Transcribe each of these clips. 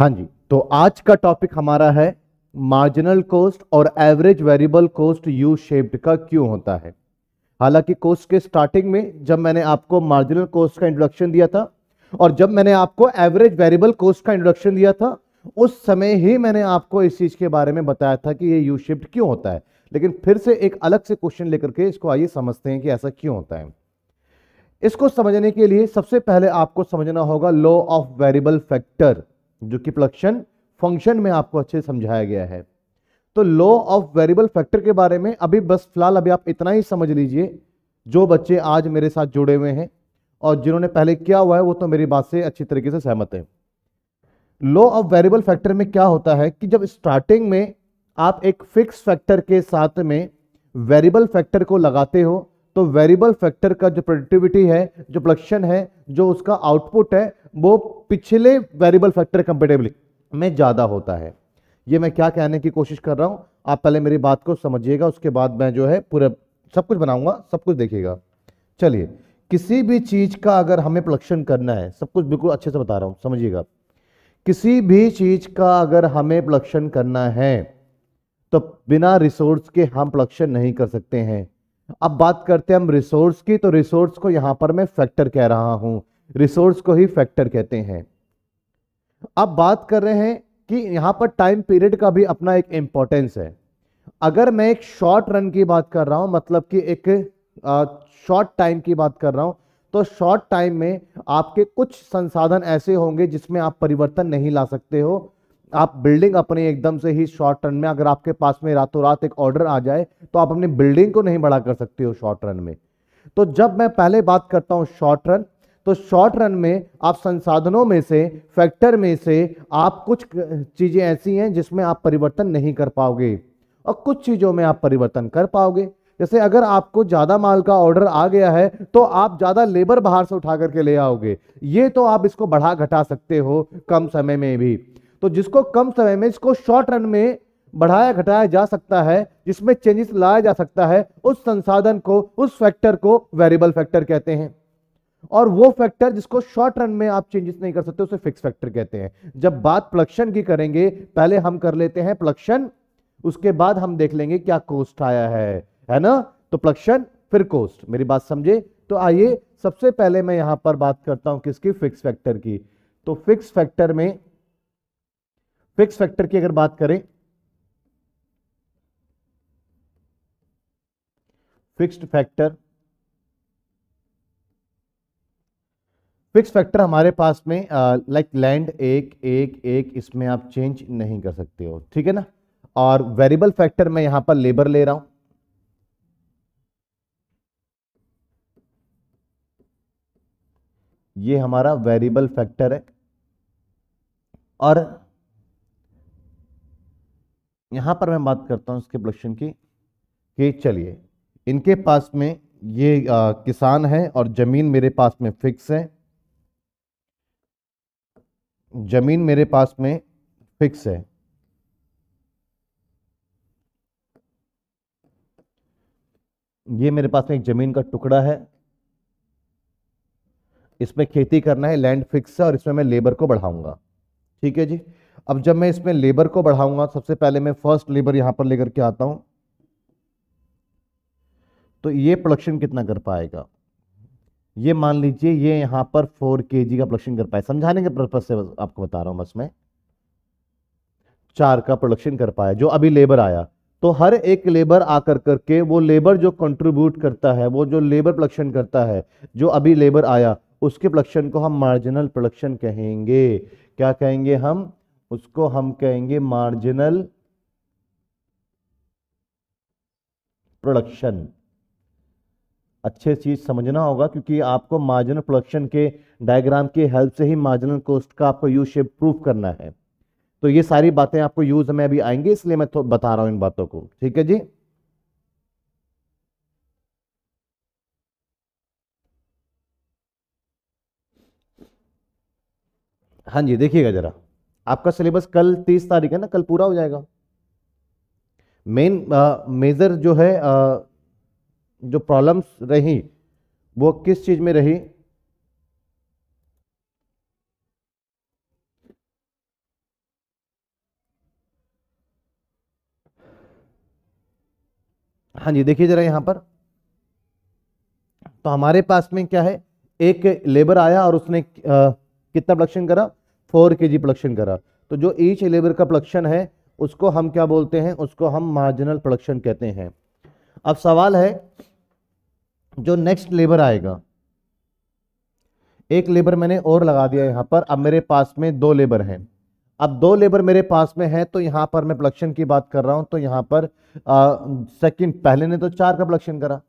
हाँ जी तो आज का टॉपिक हमारा है मार्जिनल कॉस्ट और average variable cost U shaped का क्यों होता है हालांकि कोर्स के स्टार्टिंग में जब मैंने आपको मार्जिनल कोस्ट का इंट्रोडक्शन दिया था और जब मैंने आपको एवरेज वेरिएबल कोस्ट का इंट्रोडक्शन दिया था उस समय ही मैंने आपको इस चीज़ के बारे में बताया था कि ये यू शिफ्ट क्यों होता है लेकिन फिर से एक अलग से क्वेश्चन लेकर के इसको आइए समझते हैं कि ऐसा क्यों होता है इसको समझने के लिए सबसे पहले आपको समझना होगा लॉ ऑफ वेरिएबल फैक्टर जो कि प्लक्शन फंक्शन में आपको अच्छे से समझाया गया है तो लॉ ऑफ वेरिएबल फैक्टर के बारे में अभी बस फिलहाल अभी आप इतना ही समझ लीजिए जो बच्चे आज मेरे साथ जुड़े हुए हैं और जिन्होंने पहले किया हुआ है वो तो मेरी बात से अच्छी तरीके से सहमत है लॉ ऑफ वेरिएबल फैक्टर में क्या होता है कि जब स्टार्टिंग में आप एक फिक्स फैक्टर के साथ में वेरिएबल फैक्टर को लगाते हो तो वेरिएबल फैक्टर का जो प्रोडक्टिविटी है जो प्रोडक्शन है जो उसका आउटपुट है वो पिछले वेरिएबल फैक्टर कंपेटेबली में ज़्यादा होता है ये मैं क्या कहने की कोशिश कर रहा हूँ आप पहले मेरी बात को समझिएगा उसके बाद मैं जो है पूरा सब कुछ बनाऊंगा सब कुछ देखिएगा चलिए किसी भी चीज़ का अगर हमें प्रोडक्शन करना है सब कुछ बिल्कुल अच्छे से बता रहा हूँ समझिएगा किसी भी चीज़ का अगर हमें प्रोडक्शन करना है तो बिना रिसोर्स के हम प्रोडक्शन नहीं कर सकते हैं अब बात करते हैं हम रिसोर्स की तो रिसोर्स को यहां पर मैं फैक्टर कह रहा हूं रिसोर्स को ही फैक्टर कहते हैं अब बात कर रहे हैं कि यहां पर टाइम पीरियड का भी अपना एक इंपॉर्टेंस है अगर मैं एक शॉर्ट रन की बात कर रहा हूं मतलब कि एक शॉर्ट टाइम की बात कर रहा हूं तो शॉर्ट टाइम में आपके कुछ संसाधन ऐसे होंगे जिसमें आप परिवर्तन नहीं ला सकते हो आप बिल्डिंग अपने एकदम से ही शॉर्ट टर्न में अगर आपके पास में रातों रात एक ऑर्डर आ जाए तो आप अपनी बिल्डिंग को नहीं बड़ा कर सकते हो शॉर्ट रन में तो जब मैं पहले बात करता हूं शॉर्ट रन तो शॉर्ट रन में आप संसाधनों में से फैक्टर में से आप कुछ चीज़ें ऐसी हैं जिसमें आप परिवर्तन नहीं कर पाओगे और कुछ चीज़ों में आप परिवर्तन कर पाओगे जैसे अगर आपको ज़्यादा माल का ऑर्डर आ गया है तो आप ज़्यादा लेबर बाहर से उठा करके ले आओगे ये तो आप इसको बढ़ा घटा सकते हो कम समय में भी तो जिसको कम समय में इसको शॉर्ट रन में बढ़ाया घटाया जा सकता है जिसमें चेंजेस लाया जा सकता है उस संसाधन को उस फैक्टर को वेरिएबल फैक्टर कहते हैं और वो फैक्टर जिसको शॉर्ट रन में आप चेंजेस नहीं कर सकते उसे फिक्स फैक्टर कहते हैं जब बात प्लक्शन की करेंगे पहले हम कर लेते हैं प्लक्शन उसके बाद हम देख लेंगे क्या कोस्ट आया है है ना तो प्लक्शन फिर कोस्ट मेरी बात समझे तो आइए सबसे पहले मैं यहां पर बात करता हूं किसकी फिक्स फैक्टर की तो फिक्स फैक्टर में फिक्स फैक्टर की अगर बात करें फिक्स्ड फैक्टर फिक्स फैक्टर हमारे पास में लाइक लैंड एक एक एक इसमें आप चेंज नहीं कर सकते हो ठीक है ना और वेरिएबल फैक्टर मैं यहां पर लेबर ले रहा हूं ये हमारा वेरिएबल फैक्टर है और यहां पर मैं बात करता हूँ इसके प्रोडक्शन की कि चलिए इनके पास में ये आ, किसान है और ज़मीन मेरे पास में फिक्स है ज़मीन मेरे पास में फिक्स है ये मेरे पास में एक ज़मीन का टुकड़ा है इसमें खेती करना है लैंड फिक्स है और इसमें मैं लेबर को बढ़ाऊंगा ठीक है जी अब जब मैं इसमें लेबर को बढ़ाऊंगा सबसे पहले मैं फर्स्ट लेबर यहां पर लेकर के आता हूं तो ये प्रोडक्शन कितना कर पाएगा ये मान लीजिए ये यहां पर फोर के का प्रोडक्शन कर पाए समझाने के पर्पज से आपको बता रहा हूं बस मैं चार का प्रोडक्शन कर पाया जो अभी लेबर आया तो हर एक लेबर आकर करके वो लेबर जो कंट्रीब्यूट करता है वो जो लेबर प्रोडक्शन करता है जो अभी लेबर आया उसके प्रोडक्शन को हम मार्जिनल प्रोडक्शन कहेंगे क्या कहेंगे हम उसको हम कहेंगे मार्जिनल प्रोडक्शन अच्छे चीज समझना होगा क्योंकि आपको मार्जिनल प्रोडक्शन के डायग्राम की हेल्प से ही मार्जिनल कॉस्ट का आपको यू शेप प्रूफ करना है तो ये सारी बातें आपको यूज में अभी आएंगी इसलिए मैं तो बता रहा हूं इन बातों को ठीक है जी हाँ जी देखिएगा जरा आपका सिलेबस कल तीस तारीख है ना कल पूरा हो जाएगा मेन मेजर uh, जो है आ, uh, जो प्रॉब्लम्स रही वो किस चीज़ में रही हाँ जी देखिए जरा यहां पर तो हमारे पास में क्या है एक लेबर आया और उसने uh, कितना प्रोडक्शन करा फोर के जी प्रोडक्शन करा तो जो ईच लेबर का प्रोडक्शन है उसको हम क्या बोलते हैं उसको हम मार्जिनल प्रोडक्शन कहते हैं अब सवाल है जो नेक्स्ट लेबर आएगा एक लेबर मैंने और लगा दिया यहां पर अब मेरे पास में दो लेबर हैं अब दो लेबर मेरे पास में है तो यहां पर मैं प्रोडक्शन की बात कर रहा हूं तो यहां पर सेकंड पहले ने तो चार का प्रोडक्शन करा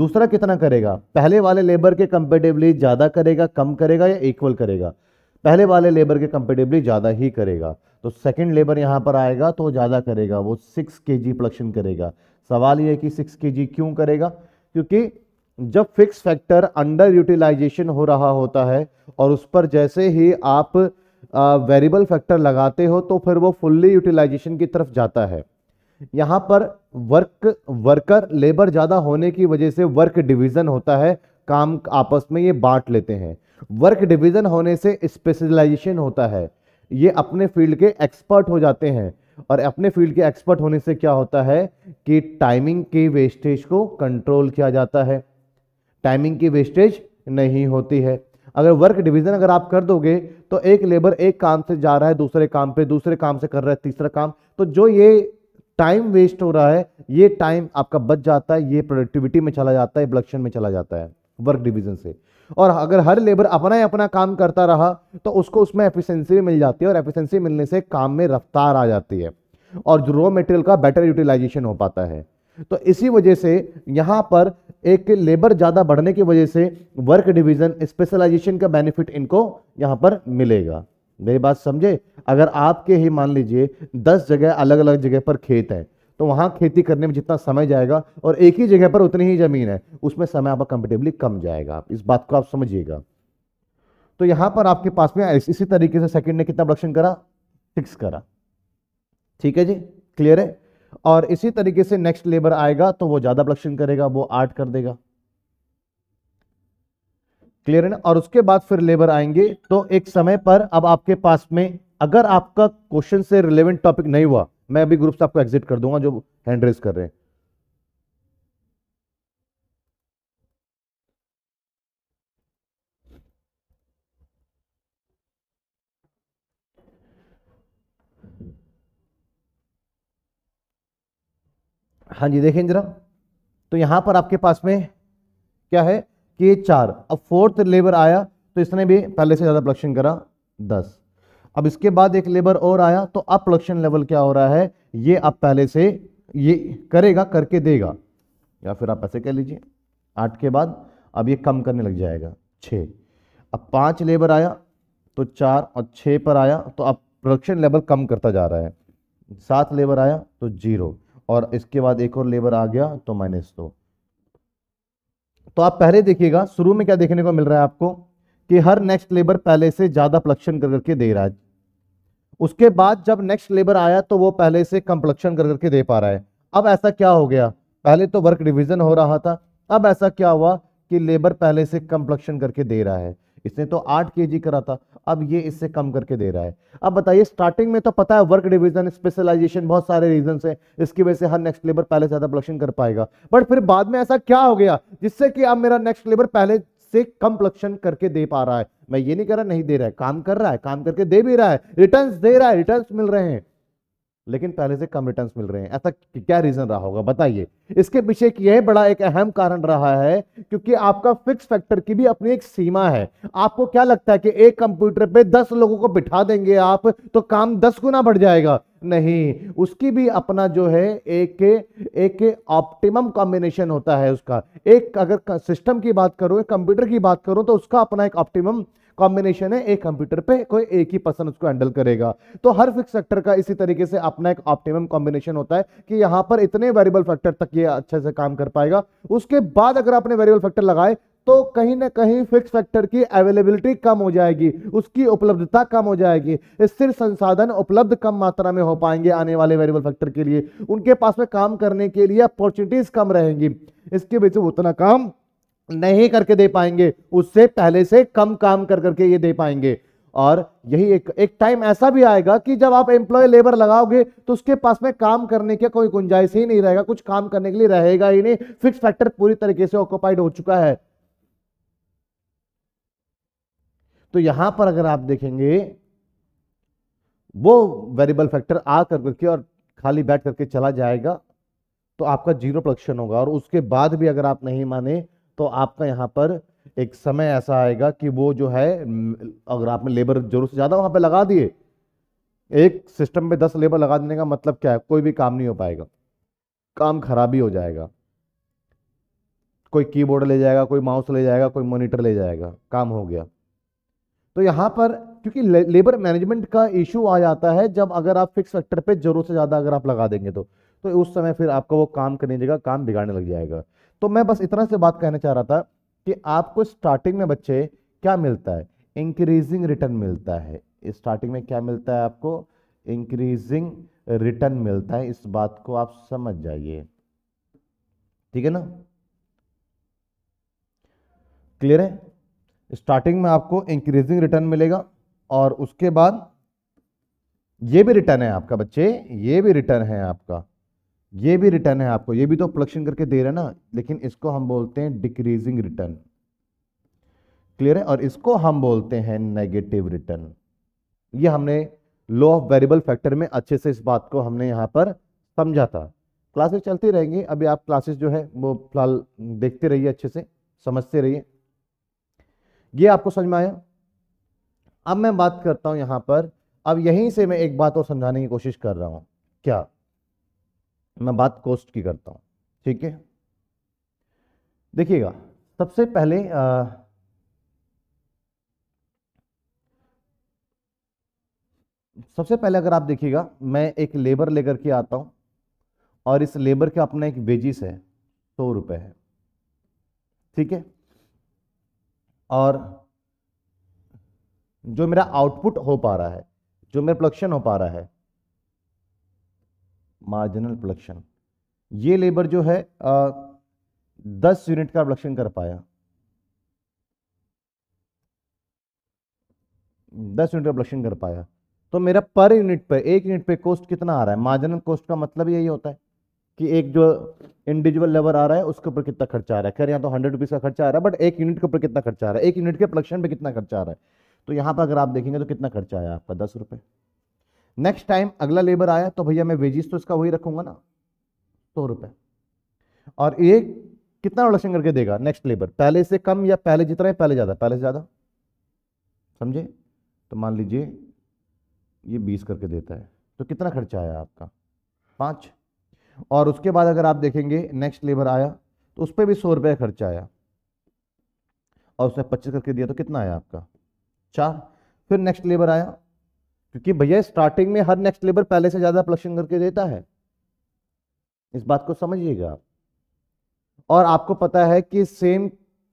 दूसरा कितना करेगा पहले वाले लेबर के कंपेटिवली ज़्यादा करेगा कम करेगा या इक्वल करेगा पहले वाले लेबर के कंपेटिवली ज़्यादा ही करेगा तो सेकंड लेबर यहाँ पर आएगा तो ज़्यादा करेगा वो सिक्स के जी प्रोडक्शन करेगा सवाल ये है कि सिक्स के जी क्यों करेगा क्योंकि जब फिक्स फैक्टर अंडर यूटिलाइजेशन हो रहा होता है और उस पर जैसे ही आप वेरिएबल फैक्टर लगाते हो तो फिर वो फुल्ली यूटिलाइजेशन की तरफ जाता है यहाँ पर वर्क वर्कर लेबर ज़्यादा होने की वजह से वर्क डिवीज़न होता है काम आपस में ये बांट लेते हैं वर्क डिवीजन होने से स्पेशलाइजेशन होता है ये अपने फील्ड के एक्सपर्ट हो जाते हैं और अपने फील्ड के एक्सपर्ट होने से क्या होता है कि टाइमिंग के वेस्टेज को कंट्रोल किया जाता है टाइमिंग की वेस्टेज नहीं होती है अगर वर्क डिवीजन अगर आप कर दोगे तो एक लेबर एक काम से जा रहा है दूसरे काम पे दूसरे काम से कर रहा है तीसरा काम तो जो ये टाइम वेस्ट हो रहा है ये टाइम आपका बच जाता है ये प्रोडक्टिविटी में चला जाता है ब्लक्शन में चला जाता है वर्क डिवीजन से और अगर हर लेबर अपना ही अपना काम करता रहा तो उसको उसमें एफिशिएंसी भी मिल जाती है और एफिशिएंसी मिलने से काम में रफ्तार आ जाती है और रॉ मटेरियल का बेटर यूटिलाइजेशन हो पाता है तो इसी वजह से यहाँ पर एक लेबर ज़्यादा बढ़ने की वजह से वर्क डिविजन स्पेशलाइजेशन का बेनिफिट इनको यहाँ पर मिलेगा मेरी बात समझे अगर आपके ही मान लीजिए दस जगह अलग अलग जगह पर खेत है तो वहाँ खेती करने में जितना समय जाएगा और एक ही जगह पर उतनी ही ज़मीन है उसमें समय आपका कंफर्टेबली कम जाएगा इस बात को आप समझिएगा तो यहाँ पर आपके पास में इसी तरीके से सेकंड ने कितना प्रोडक्शन करा सिक्स करा ठीक है जी क्लियर है और इसी तरीके से नेक्स्ट लेबर आएगा तो वो ज़्यादा प्रोडक्शन करेगा वो आठ कर देगा क्लियर है ना और उसके बाद फिर लेबर आएंगे तो एक समय पर अब आपके पास में अगर आपका क्वेश्चन से रिलेवेंट टॉपिक नहीं हुआ मैं अभी ग्रुप से आपको एग्जिट कर दूंगा जो हैंड रेस कर रहे हैं हाँ जी देखें जरा तो यहां पर आपके पास में क्या है के चार अब फोर्थ लेबर आया तो इसने भी पहले से ज्यादा प्रोडक्शन करा दस अब इसके बाद एक लेबर और आया तो अब प्रोडक्शन लेवल क्या हो रहा है ये आप पहले से ये करेगा करके देगा या फिर आप ऐसे कह लीजिए आठ के बाद अब ये कम करने लग जाएगा छः अब पाँच लेबर आया तो चार और छः पर आया तो अब प्रोडक्शन लेवल कम करता जा रहा है सात लेबर आया तो जीरो और इसके बाद एक और लेबर आ गया तो माइनस दो तो आप पहले देखिएगा शुरू में क्या देखने को मिल रहा है आपको कि हर नेक्स्ट लेबर पहले से ज़्यादा प्लक्शन कर करके दे रहा है उसके बाद जब नेक्स्ट लेबर आया तो वो पहले से कम प्लक्शन कर करके दे पा रहा है अब ऐसा क्या हो गया पहले तो वर्क डिविजन हो रहा था अब ऐसा क्या हुआ कि लेबर पहले से कम प्लक्शन करके दे रहा है इसने तो आठ के करा था अब ये इससे कम करके दे रहा है अब बताइए स्टार्टिंग में तो पता है वर्क डिवीजन स्पेशलाइजेशन बहुत सारे रीजन है इसकी वजह से हर नेक्स्ट लेबर पहले से ज्यादा प्रोडक्शन कर पाएगा बट फिर बाद में ऐसा क्या हो गया जिससे कि अब मेरा नेक्स्ट लेबर पहले से कम प्लक्शन करके दे पा रहा है मैं ये नहीं कर रहा नहीं दे रहा है काम कर रहा है काम करके दे भी रहा है रिटर्न दे रहा है रिटर्न मिल रहे हैं लेकिन पहले से कम रिटर्न मिल रहे हैं ऐसा क्या रीजन रहा होगा बताइए इसके पीछे एक यह बड़ा एक अहम कारण रहा है क्योंकि आपका फिक्स फैक्टर की भी अपनी एक सीमा है आपको क्या लगता है कि एक कंप्यूटर पे दस लोगों को बिठा देंगे आप तो काम दस गुना बढ़ जाएगा नहीं उसकी भी अपना जो है एक एक ऑप्टिमम कॉम्बिनेशन होता है उसका एक अगर सिस्टम की बात करो कंप्यूटर की बात करो तो उसका अपना एक ऑप्टिमम कॉम्बिनेशन है एक कंप्यूटर पे कोई एक ही पर्सन उसको हैंडल करेगा तो हर फिक्स फैक्टर का इसी तरीके से अपना एक ऑप्टिमम कॉम्बिनेशन होता है कि यहां पर इतने वेरिएबल फैक्टर तक ये अच्छे से काम कर पाएगा उसके बाद अगर आपने वेरिएबल फैक्टर लगाए तो कहीं ना कहीं फिक्स फैक्टर की अवेलेबिलिटी कम हो जाएगी उसकी उपलब्धता कम हो जाएगी स्थिर संसाधन उपलब्ध कम मात्रा में हो पाएंगे आने वाले वेरिएबल फैक्टर के लिए उनके पास में काम करने के लिए अपॉर्चुनिटीज कम रहेंगी इसके बीच से उतना काम नहीं करके दे पाएंगे उससे पहले से कम काम कर करके ये दे पाएंगे और यही एक एक टाइम ऐसा भी आएगा कि जब आप एम्प्लॉय लेबर लगाओगे तो उसके पास में काम करने की कोई गुंजाइश ही नहीं रहेगा कुछ काम करने के लिए रहेगा ही नहीं फिक्स फैक्टर पूरी तरीके से ऑक्यूपाइड हो चुका है तो यहां पर अगर आप देखेंगे वो वेरिएबल फैक्टर आ कर करके और खाली बैठ करके चला जाएगा तो आपका जीरो प्रोडक्शन होगा और उसके बाद भी अगर आप नहीं माने तो आपका यहां पर एक समय ऐसा आएगा कि वो जो है अगर आपने लेबर जरूर से ज़्यादा वहाँ पे लगा दिए एक सिस्टम में दस लेबर लगा देने का मतलब क्या है कोई भी काम नहीं हो पाएगा काम खराब ही हो जाएगा कोई कीबोर्ड ले जाएगा कोई माउस ले जाएगा कोई मॉनिटर ले जाएगा काम हो गया तो यहाँ पर क्योंकि ले, लेबर मैनेजमेंट का इशू आ जाता है जब अगर आप फिक्स फैक्टर पे जरूर से ज़्यादा अगर आप लगा देंगे तो तो उस समय फिर आपका वो काम करने जगह काम बिगाड़ने लग जाएगा तो मैं बस इतना से बात कहना चाह रहा था कि आपको स्टार्टिंग में बच्चे क्या मिलता है इंक्रीजिंग रिटर्न मिलता है स्टार्टिंग में क्या मिलता है आपको इंक्रीजिंग रिटर्न मिलता है इस बात को आप समझ जाइए ठीक है ना क्लियर है स्टार्टिंग में आपको इंक्रीजिंग रिटर्न मिलेगा और उसके बाद ये भी रिटर्न है आपका बच्चे ये भी रिटर्न है आपका ये भी रिटर्न है आपको ये भी तो प्रोडक्शन करके दे रहा है ना लेकिन इसको हम बोलते हैं डिक्रीजिंग रिटर्न क्लियर है और इसको हम बोलते हैं नेगेटिव रिटर्न ये हमने लॉ ऑफ वेरिएबल फैक्टर में अच्छे से इस बात को हमने यहाँ पर समझा था क्लासेस चलती रहेंगी अभी आप क्लासेस जो है वो फिलहाल देखते रहिए अच्छे से समझते रहिए ये आपको समझ में आया अब मैं बात करता हूँ यहाँ पर अब यहीं से मैं एक बात और समझाने की कोशिश कर रहा हूँ क्या मैं बात कोस्ट की करता हूँ ठीक है देखिएगा सबसे पहले आ, सबसे पहले अगर आप देखिएगा मैं एक लेबर लेकर के आता हूँ और इस लेबर का अपना एक वेजिस है सौ रुपये है ठीक है और जो मेरा आउटपुट हो पा रहा है जो मेरा प्रोडक्शन हो पा रहा है मार्जिनल प्रोडक्शन ये लेबर जो है आ, दस यूनिट का प्रोडक्शन कर पाया दस यूनिट का प्रोडक्शन कर पाया तो मेरा पर यूनिट पे एक यूनिट पे कॉस्ट कितना आ रहा है मार्जिनल कॉस्ट का मतलब यही होता है कि एक जो इंडिविजुअल लेबर आ रहा है उसके ऊपर कितना खर्चा आ रहा है खैर यहाँ तो हंड्रेड रुपीज़ का खर्चा आ रहा है बट एक यूनिट के ऊपर कितना खर्चा आ रहा है एक यूनिट के प्रोडक्शन पे कितना खर्चा आ रहा है तो यहाँ पर अगर आप देखेंगे तो कितना खर्चा आया आपका दस रुपये नेक्स्ट टाइम अगला लेबर आया तो भैया मैं वेजिस तो इसका वही रखूंगा ना सौ रुपये और ये कितना रिडक्शन करके देगा नेक्स्ट लेबर पहले से कम या पहले जितना है पहले ज़्यादा पहले से ज़्यादा समझे तो मान लीजिए ये बीस करके देता है तो कितना खर्चा आया आपका पाँच और उसके बाद अगर आप देखेंगे नेक्स्ट लेबर आया तो उस पर भी सौ रुपये खर्चा आया और उसने पच्चीस करके दिया तो कितना आया आपका चार फिर नेक्स्ट लेबर आया क्योंकि भैया स्टार्टिंग में हर नेक्स्ट लेबर पहले से ज्यादा प्रोडक्शन करके देता है इस बात को समझिएगा और आपको पता है कि सेम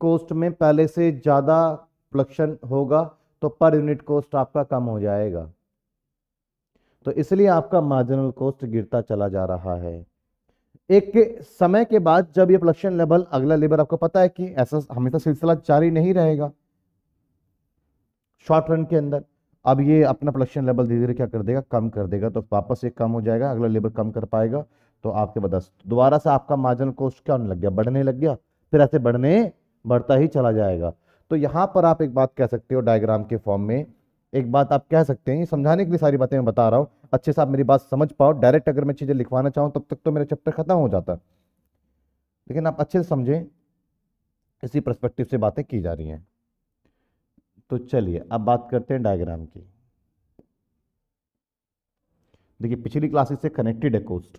कोस्ट में पहले से ज्यादा प्रोडक्शन होगा तो पर यूनिट कोस्ट आपका कम हो जाएगा तो इसलिए आपका मार्जिनल कोस्ट गिरता चला जा रहा है एक के समय के बाद जब ये प्रोडक्शन लेवल अगला लेबर आपको पता है कि ऐसा हमेशा सिलसिला जारी नहीं रहेगा शॉर्ट रन के अंदर अब ये अपना प्रोडक्शन लेवल धीरे धीरे क्या कर देगा कम कर देगा तो वापस ये कम हो जाएगा अगला लेबर कम कर पाएगा तो आपके बाद दोबारा से आपका मार्जिन कॉस्ट क्या होने लग गया बढ़ने लग गया फिर ऐसे बढ़ने बढ़ता ही चला जाएगा तो यहाँ पर आप एक बात कह सकते हो डायग्राम के फॉर्म में एक बात आप कह सकते हैं समझाने के लिए सारी बातें मैं बता रहा हूँ अच्छे से आप मेरी बात समझ पाओ डायरेक्ट अगर मैं चीज़ें लिखवाना चाहूँ तब तक तो मेरा चैप्टर खत्म हो जाता लेकिन आप अच्छे से समझें इसी परस्पेक्टिव से बातें की जा रही हैं तो चलिए अब बात करते हैं डायग्राम की देखिए पिछली क्लासेस से कनेक्टेड है कोस्ट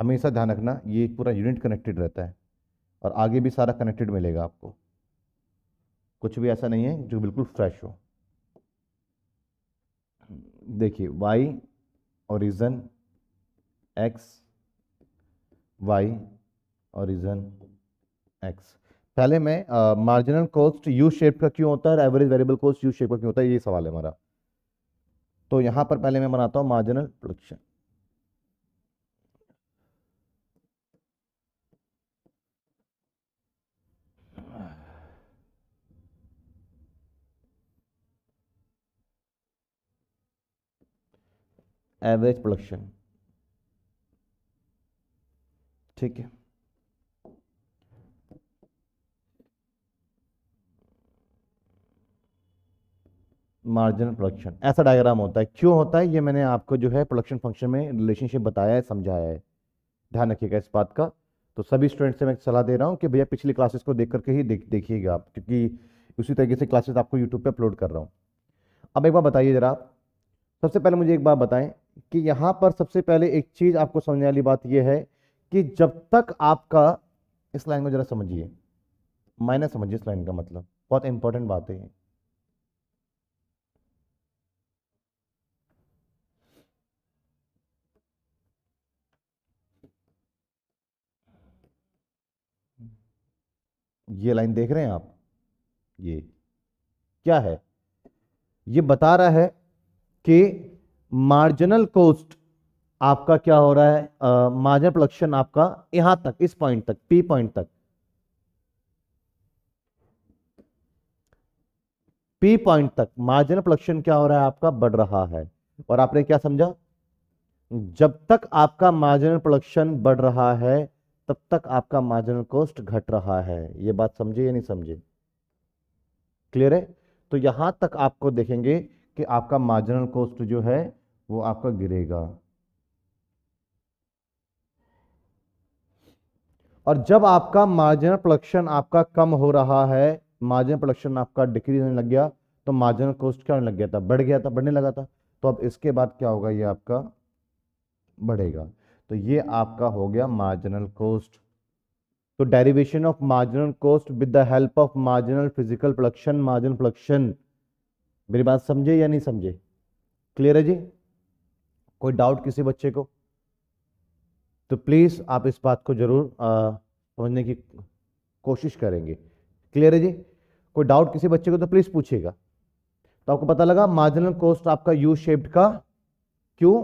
हमेशा ध्यान रखना ये पूरा यूनिट कनेक्टेड रहता है और आगे भी सारा कनेक्टेड मिलेगा आपको कुछ भी ऐसा नहीं है जो बिल्कुल फ्रेश हो देखिए Y origin X Y origin X पहले मैं मार्जिनल कॉस्ट यू शेप का क्यों होता है average variable cost U shape का क्यों होता है ये सवाल है हमारा तो यहां पर पहले मैं बनाता हूं मार्जिनल प्रोडक्शन एवरेज प्रोडक्शन ठीक है मार्जिनल प्रोडक्शन ऐसा डायग्राम होता है क्यों होता है ये मैंने आपको जो है प्रोडक्शन फंक्शन में रिलेशनशिप बताया है समझाया है ध्यान रखिएगा इस बात का तो सभी स्टूडेंट से मैं सलाह दे रहा हूँ कि भैया पिछली क्लासेस को देख करके ही देख देखिएगा आप क्योंकि उसी तरीके से क्लासेस आपको यूट्यूब पर अपलोड कर रहा हूँ अब एक बार बताइए ज़रा सबसे पहले मुझे एक बात बताएं कि यहाँ पर सबसे पहले एक चीज़ आपको समझने वाली बात यह है कि जब तक आपका इस लाइन को ज़रा समझिए मायने समझिए इस लाइन का मतलब बहुत इंपॉर्टेंट बात है ये लाइन देख रहे हैं आप ये क्या है ये बता रहा है कि मार्जिनल कोस्ट आपका क्या हो रहा है मार्जिनल प्रोडक्शन आपका यहां तक इस पॉइंट तक पी पॉइंट तक पी पॉइंट तक मार्जिनल प्रोडक्शन क्या हो रहा है आपका बढ़ रहा है और आपने क्या समझा जब तक आपका मार्जिनल प्रोडक्शन बढ़ रहा है तब तक आपका मार्जिनल कॉस्ट घट रहा है ये बात समझे या नहीं समझे क्लियर है तो यहां तक आपको देखेंगे कि आपका मार्जिनल कॉस्ट जो है वो आपका गिरेगा और जब आपका मार्जिनल प्रोडक्शन आपका कम हो रहा है मार्जिनल प्रोडक्शन आपका डिक्रीज होने लग गया तो मार्जिनल कॉस्ट क्या होने लग गया था बढ़ गया था बढ़ने लगा था तो अब इसके बाद क्या होगा ये आपका बढ़ेगा तो ये आपका हो गया मार्जिनल कॉस्ट तो derivation of marginal cost with the help of marginal physical production marginal production मेरी बात समझे या नहीं समझे क्लियर है जी कोई डाउट किसी बच्चे को तो प्लीज़ आप इस बात को जरूर समझने की कोशिश करेंगे क्लियर है जी कोई डाउट किसी बच्चे को तो प्लीज़ पूछिएगा तो आपको पता लगा मार्जिनल कॉस्ट आपका यू शेप्ड का क्यों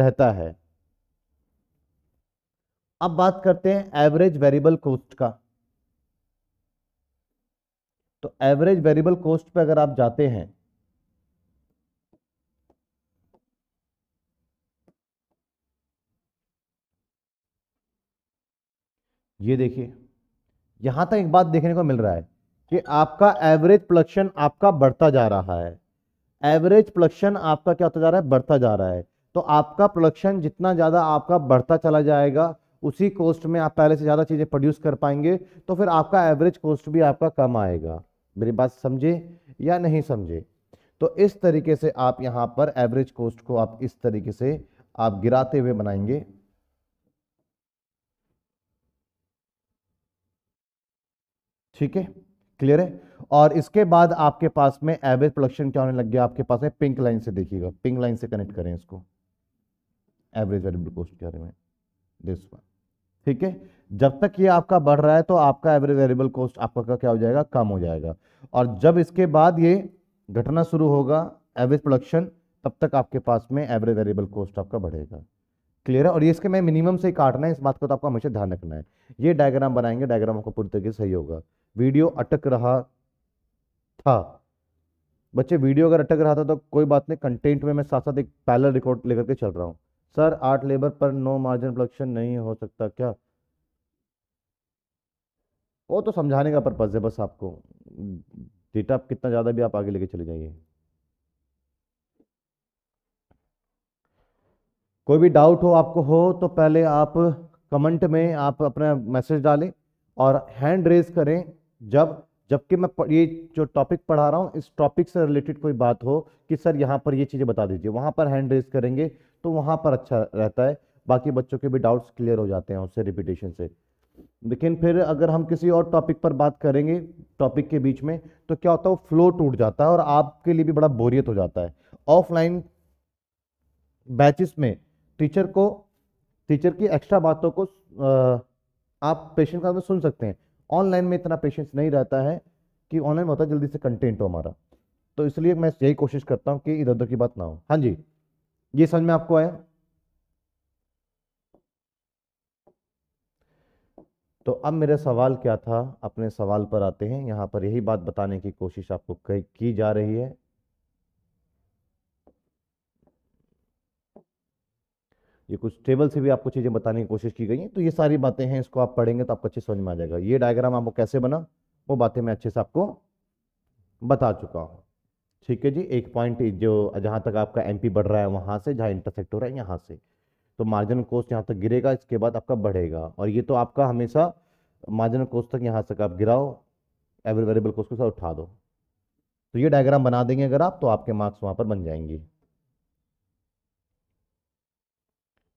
रहता है अब बात करते हैं एवरेज वेरिएबल कॉस्ट का तो एवरेज वेरिएबल कॉस्ट पे अगर आप जाते हैं ये देखिए यहां तक एक बात देखने को मिल रहा है कि आपका एवरेज प्रोडक्शन आपका बढ़ता जा रहा है एवरेज प्रोडक्शन आपका क्या होता जा रहा है बढ़ता जा रहा है तो आपका प्रोडक्शन जितना ज़्यादा आपका बढ़ता चला जाएगा उसी कॉस्ट में आप पहले से ज़्यादा चीज़ें प्रोड्यूस कर पाएंगे तो फिर आपका एवरेज कॉस्ट भी आपका कम आएगा मेरी बात समझे या नहीं समझे तो इस तरीके से आप यहाँ पर एवरेज कॉस्ट को आप इस तरीके से आप गिराते हुए बनाएंगे ठीक है क्लियर है और इसके बाद आपके पास में एवरेज प्रोडक्शन क्या होने लग गया आपके पास में पिंक लाइन से देखिएगा पिंक लाइन से कनेक्ट करें इसको एवरेज वेरिएबल कॉस्ट के बारे में दिस वन ठीक है जब तक ये आपका बढ़ रहा है तो आपका एवरेज वेरिएबल कॉस्ट आपका क्या हो जाएगा कम हो जाएगा और जब इसके बाद ये घटना शुरू होगा एवरेज प्रोडक्शन तब तक आपके पास में एवरेज वेरिएबल कॉस्ट आपका बढ़ेगा क्लियर है और ये इसके मैं मिनिमम से ही काटना है इस बात को तो आपको हमेशा ध्यान रखना है ये डायग्राम बनाएंगे डायग्राम आपको पूरी तरीके से सही होगा वीडियो अटक रहा था बच्चे वीडियो अगर अटक रहा था तो कोई बात नहीं कंटेंट में मैं साथ साथ एक पैलर रिकॉर्ड लेकर के चल रहा हूँ सर आठ लेबर पर नो मार्जिन प्रोडक्शन नहीं हो सकता क्या वो तो समझाने का पर्पज़ है बस आपको डेटा आप कितना ज़्यादा भी आप आगे लेके चले जाइए कोई भी डाउट हो आपको हो तो पहले आप कमेंट में आप अपना मैसेज डालें और हैंड रेज करें जब जबकि मैं ये जो टॉपिक पढ़ा रहा हूँ इस टॉपिक से रिलेटेड कोई बात हो कि सर यहाँ पर ये चीज़ें बता दीजिए वहाँ पर हैंड रेज करेंगे तो वहाँ पर अच्छा रहता है बाकी बच्चों के भी डाउट्स क्लियर हो जाते हैं उससे रिपीटेशन से लेकिन फिर अगर हम किसी और टॉपिक पर बात करेंगे टॉपिक के बीच में तो क्या होता है वो फ्लो टूट जाता है और आपके लिए भी बड़ा बोरियत हो जाता है ऑफलाइन बैचेस में टीचर को टीचर की एक्स्ट्रा बातों को आप पेशेंट का सुन सकते हैं ऑनलाइन में इतना पेशेंस नहीं रहता है कि ऑनलाइन होता है जल्दी से कंटेंट हो हमारा तो इसलिए मैं यही कोशिश करता हूँ कि इधर उधर की बात ना हो हाँ जी ये समझ में आपको आया तो अब मेरा सवाल क्या था अपने सवाल पर आते हैं यहां पर यही बात बताने की कोशिश आपको की जा रही है ये कुछ टेबल से भी आपको चीज़ें बताने की कोशिश की गई हैं तो ये सारी बातें हैं इसको आप पढ़ेंगे तो आपको अच्छे समझ में आ जाएगा ये डायग्राम आपको कैसे बना वो बातें मैं अच्छे से आपको बता चुका हूं ठीक है जी एक पॉइंट जो जहाँ तक आपका एम बढ़ रहा है वहाँ से जहाँ इंटरसेक्ट हो रहा है यहाँ से तो मार्जिन कोस्ट यहाँ तक गिरेगा इसके बाद आपका बढ़ेगा और ये तो आपका हमेशा मार्जिन कोस्ट तक यहाँ तक आप गिराओ एवरी वेरेबल कोस्ट के साथ उठा दो तो ये डायग्राम बना देंगे अगर आप तो आपके मार्क्स वहाँ पर बन जाएंगे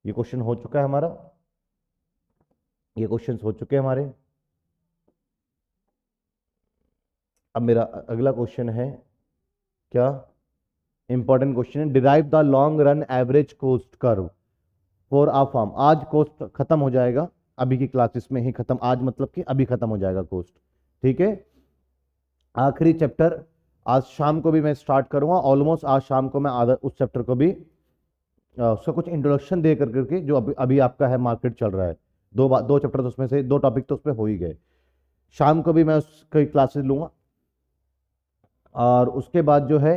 ये क्वेश्चन हो चुका है हमारा ये क्वेश्चन हो चुके हैं हमारे अब मेरा अगला क्वेश्चन है क्या इंपॉर्टेंट क्वेश्चन है derive the long run average cost curve for a firm आज कोस्ट खत्म हो जाएगा अभी की क्लासेस में ही खत्म आज मतलब कि अभी खत्म हो जाएगा कोस्ट ठीक है आखिरी चैप्टर आज शाम को भी मैं स्टार्ट करूंगा ऑलमोस्ट आज शाम को मैं आधा उस चैप्टर को भी उसका कुछ इंट्रोडक्शन दे कर करके जो अभी अभी आपका है मार्केट चल रहा है दो दो चैप्टर तो उसमें से दो टॉपिक तो उसमें हो ही गए शाम को भी मैं उसकी क्लासेस लूंगा और उसके बाद जो है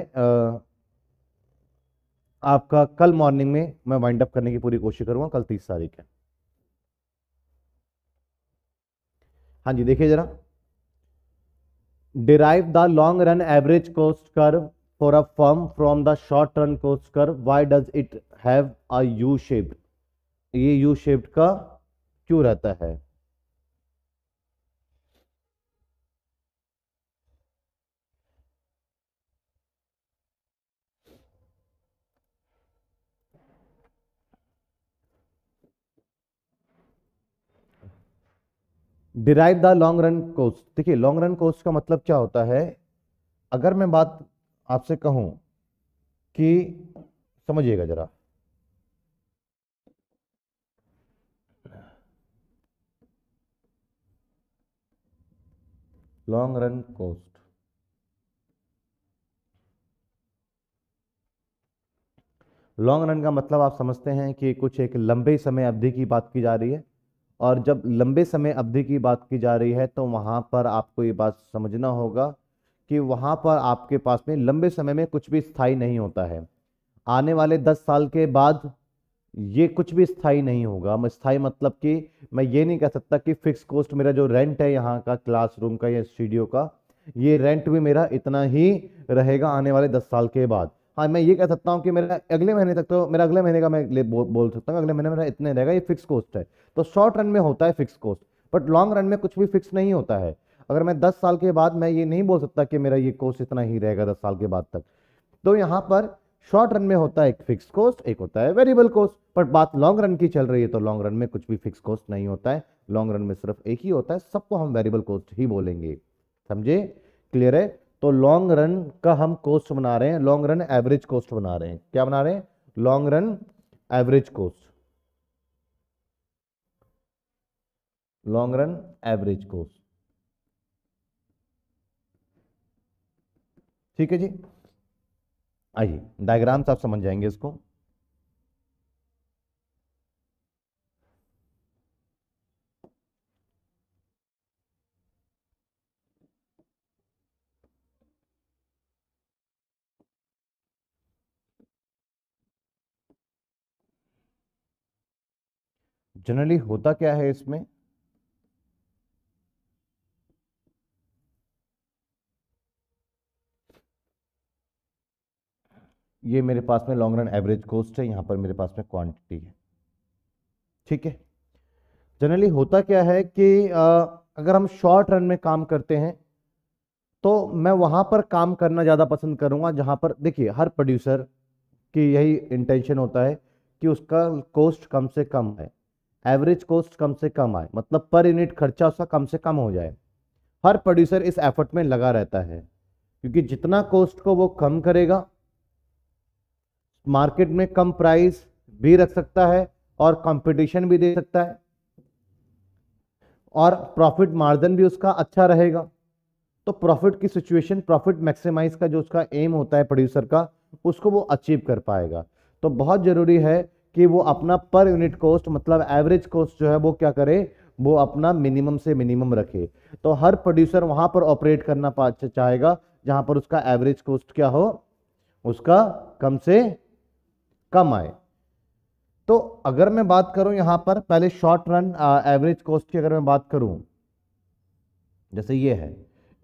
आपका कल मॉर्निंग में मैं वाइंड अप करने की पूरी कोशिश करूंगा कल तीस तारीख है हाँ जी देखिए जरा derive the long run average cost curve for a firm from the short run cost curve why does it have a U shaped ये यू शेप्ड का क्यों रहता है derive the long run cost देखिए लॉन्ग रन कोस्ट का मतलब क्या होता है अगर मैं बात आपसे कहूं कि समझिएगा जरा long run cost long run का मतलब आप समझते हैं कि कुछ एक लंबे समय अवधि की बात की जा रही है और जब लंबे समय अवधि की बात की जा रही है तो वहाँ पर आपको ये बात समझना होगा कि वहाँ पर आपके पास में लंबे समय में कुछ भी स्थायी नहीं होता है आने वाले दस साल के बाद ये कुछ भी स्थायी नहीं होगा मैं स्थायी मतलब कि मैं ये नहीं कह सकता कि फिक्स कॉस्ट मेरा जो रेंट है यहाँ का क्लासरूम का या स्टूडियो का ये रेंट भी मेरा इतना ही रहेगा आने वाले दस साल के बाद हाँ मैं ये कह सकता हूँ कि मेरा अगले महीने तक तो मेरा अगले महीने का मैं बो, बोल सकता हूँ अगले महीने मेरा इतने रहेगा ये फिक्स कॉस्ट है तो शॉर्ट रन में होता है fix cost but long run में कुछ भी फिक्स नहीं होता है अगर मैं दस साल के बाद मैं ये नहीं बोल सकता कि मेरा ये कोर्स इतना ही रहेगा दस साल के बाद तक तो यहाँ पर शॉर्ट रन में होता है एक फिक्स कोस्ट एक होता है वेरिएबल कोस्ट बट बात लॉन्ग रन की चल रही है तो लॉन्ग रन में कुछ भी फिक्स कोस्ट नहीं होता है लॉन्ग रन में सिर्फ एक ही होता है सबको हम वेरिएबल कोस्ट ही बोलेंगे समझे क्लियर है तो लॉन्ग रन का हम कोस्ट बना रहे हैं लॉन्ग रन एवरेज कोस्ट बना रहे हैं क्या बना रहे हैं long run average cost long run average course ठीक है जी आइए डायग्राम से आप समझ जाएंगे इसको जनरली होता क्या है इसमें ये मेरे पास में लॉन्ग रन एवरेज कॉस्ट है यहाँ पर मेरे पास में क्वांटिटी है ठीक है जनरली होता क्या है कि आ, अगर हम शॉर्ट रन में काम करते हैं तो मैं वहाँ पर काम करना ज़्यादा पसंद करूँगा जहाँ पर देखिए हर प्रोड्यूसर की यही इंटेंशन होता है कि उसका कॉस्ट कम से कम आए एवरेज कॉस्ट कम से कम आए मतलब पर यूनिट खर्चा उसका कम से कम हो जाए हर प्रोड्यूसर इस एफर्ट में लगा रहता है क्योंकि जितना कॉस्ट को वो कम करेगा मार्केट में कम प्राइस भी रख सकता है और कंपटीशन भी दे सकता है और प्रॉफिट मार्जिन भी उसका अच्छा रहेगा तो प्रॉफिट की सिचुएशन प्रॉफिट मैक्सिमाइज का जो उसका एम होता है प्रोड्यूसर का उसको वो अचीव कर पाएगा तो बहुत ज़रूरी है कि वो अपना पर यूनिट कॉस्ट मतलब एवरेज कॉस्ट जो है वो क्या करे वो अपना मिनिमम से मिनिमम रखे तो हर प्रोड्यूसर वहां पर ऑपरेट करना चाहेगा जहां पर उसका एवरेज कॉस्ट क्या हो उसका कम से कम आए तो अगर मैं बात करूं यहां पर पहले शॉर्ट रन एवरेज कॉस्ट की अगर मैं बात करूं जैसे ये है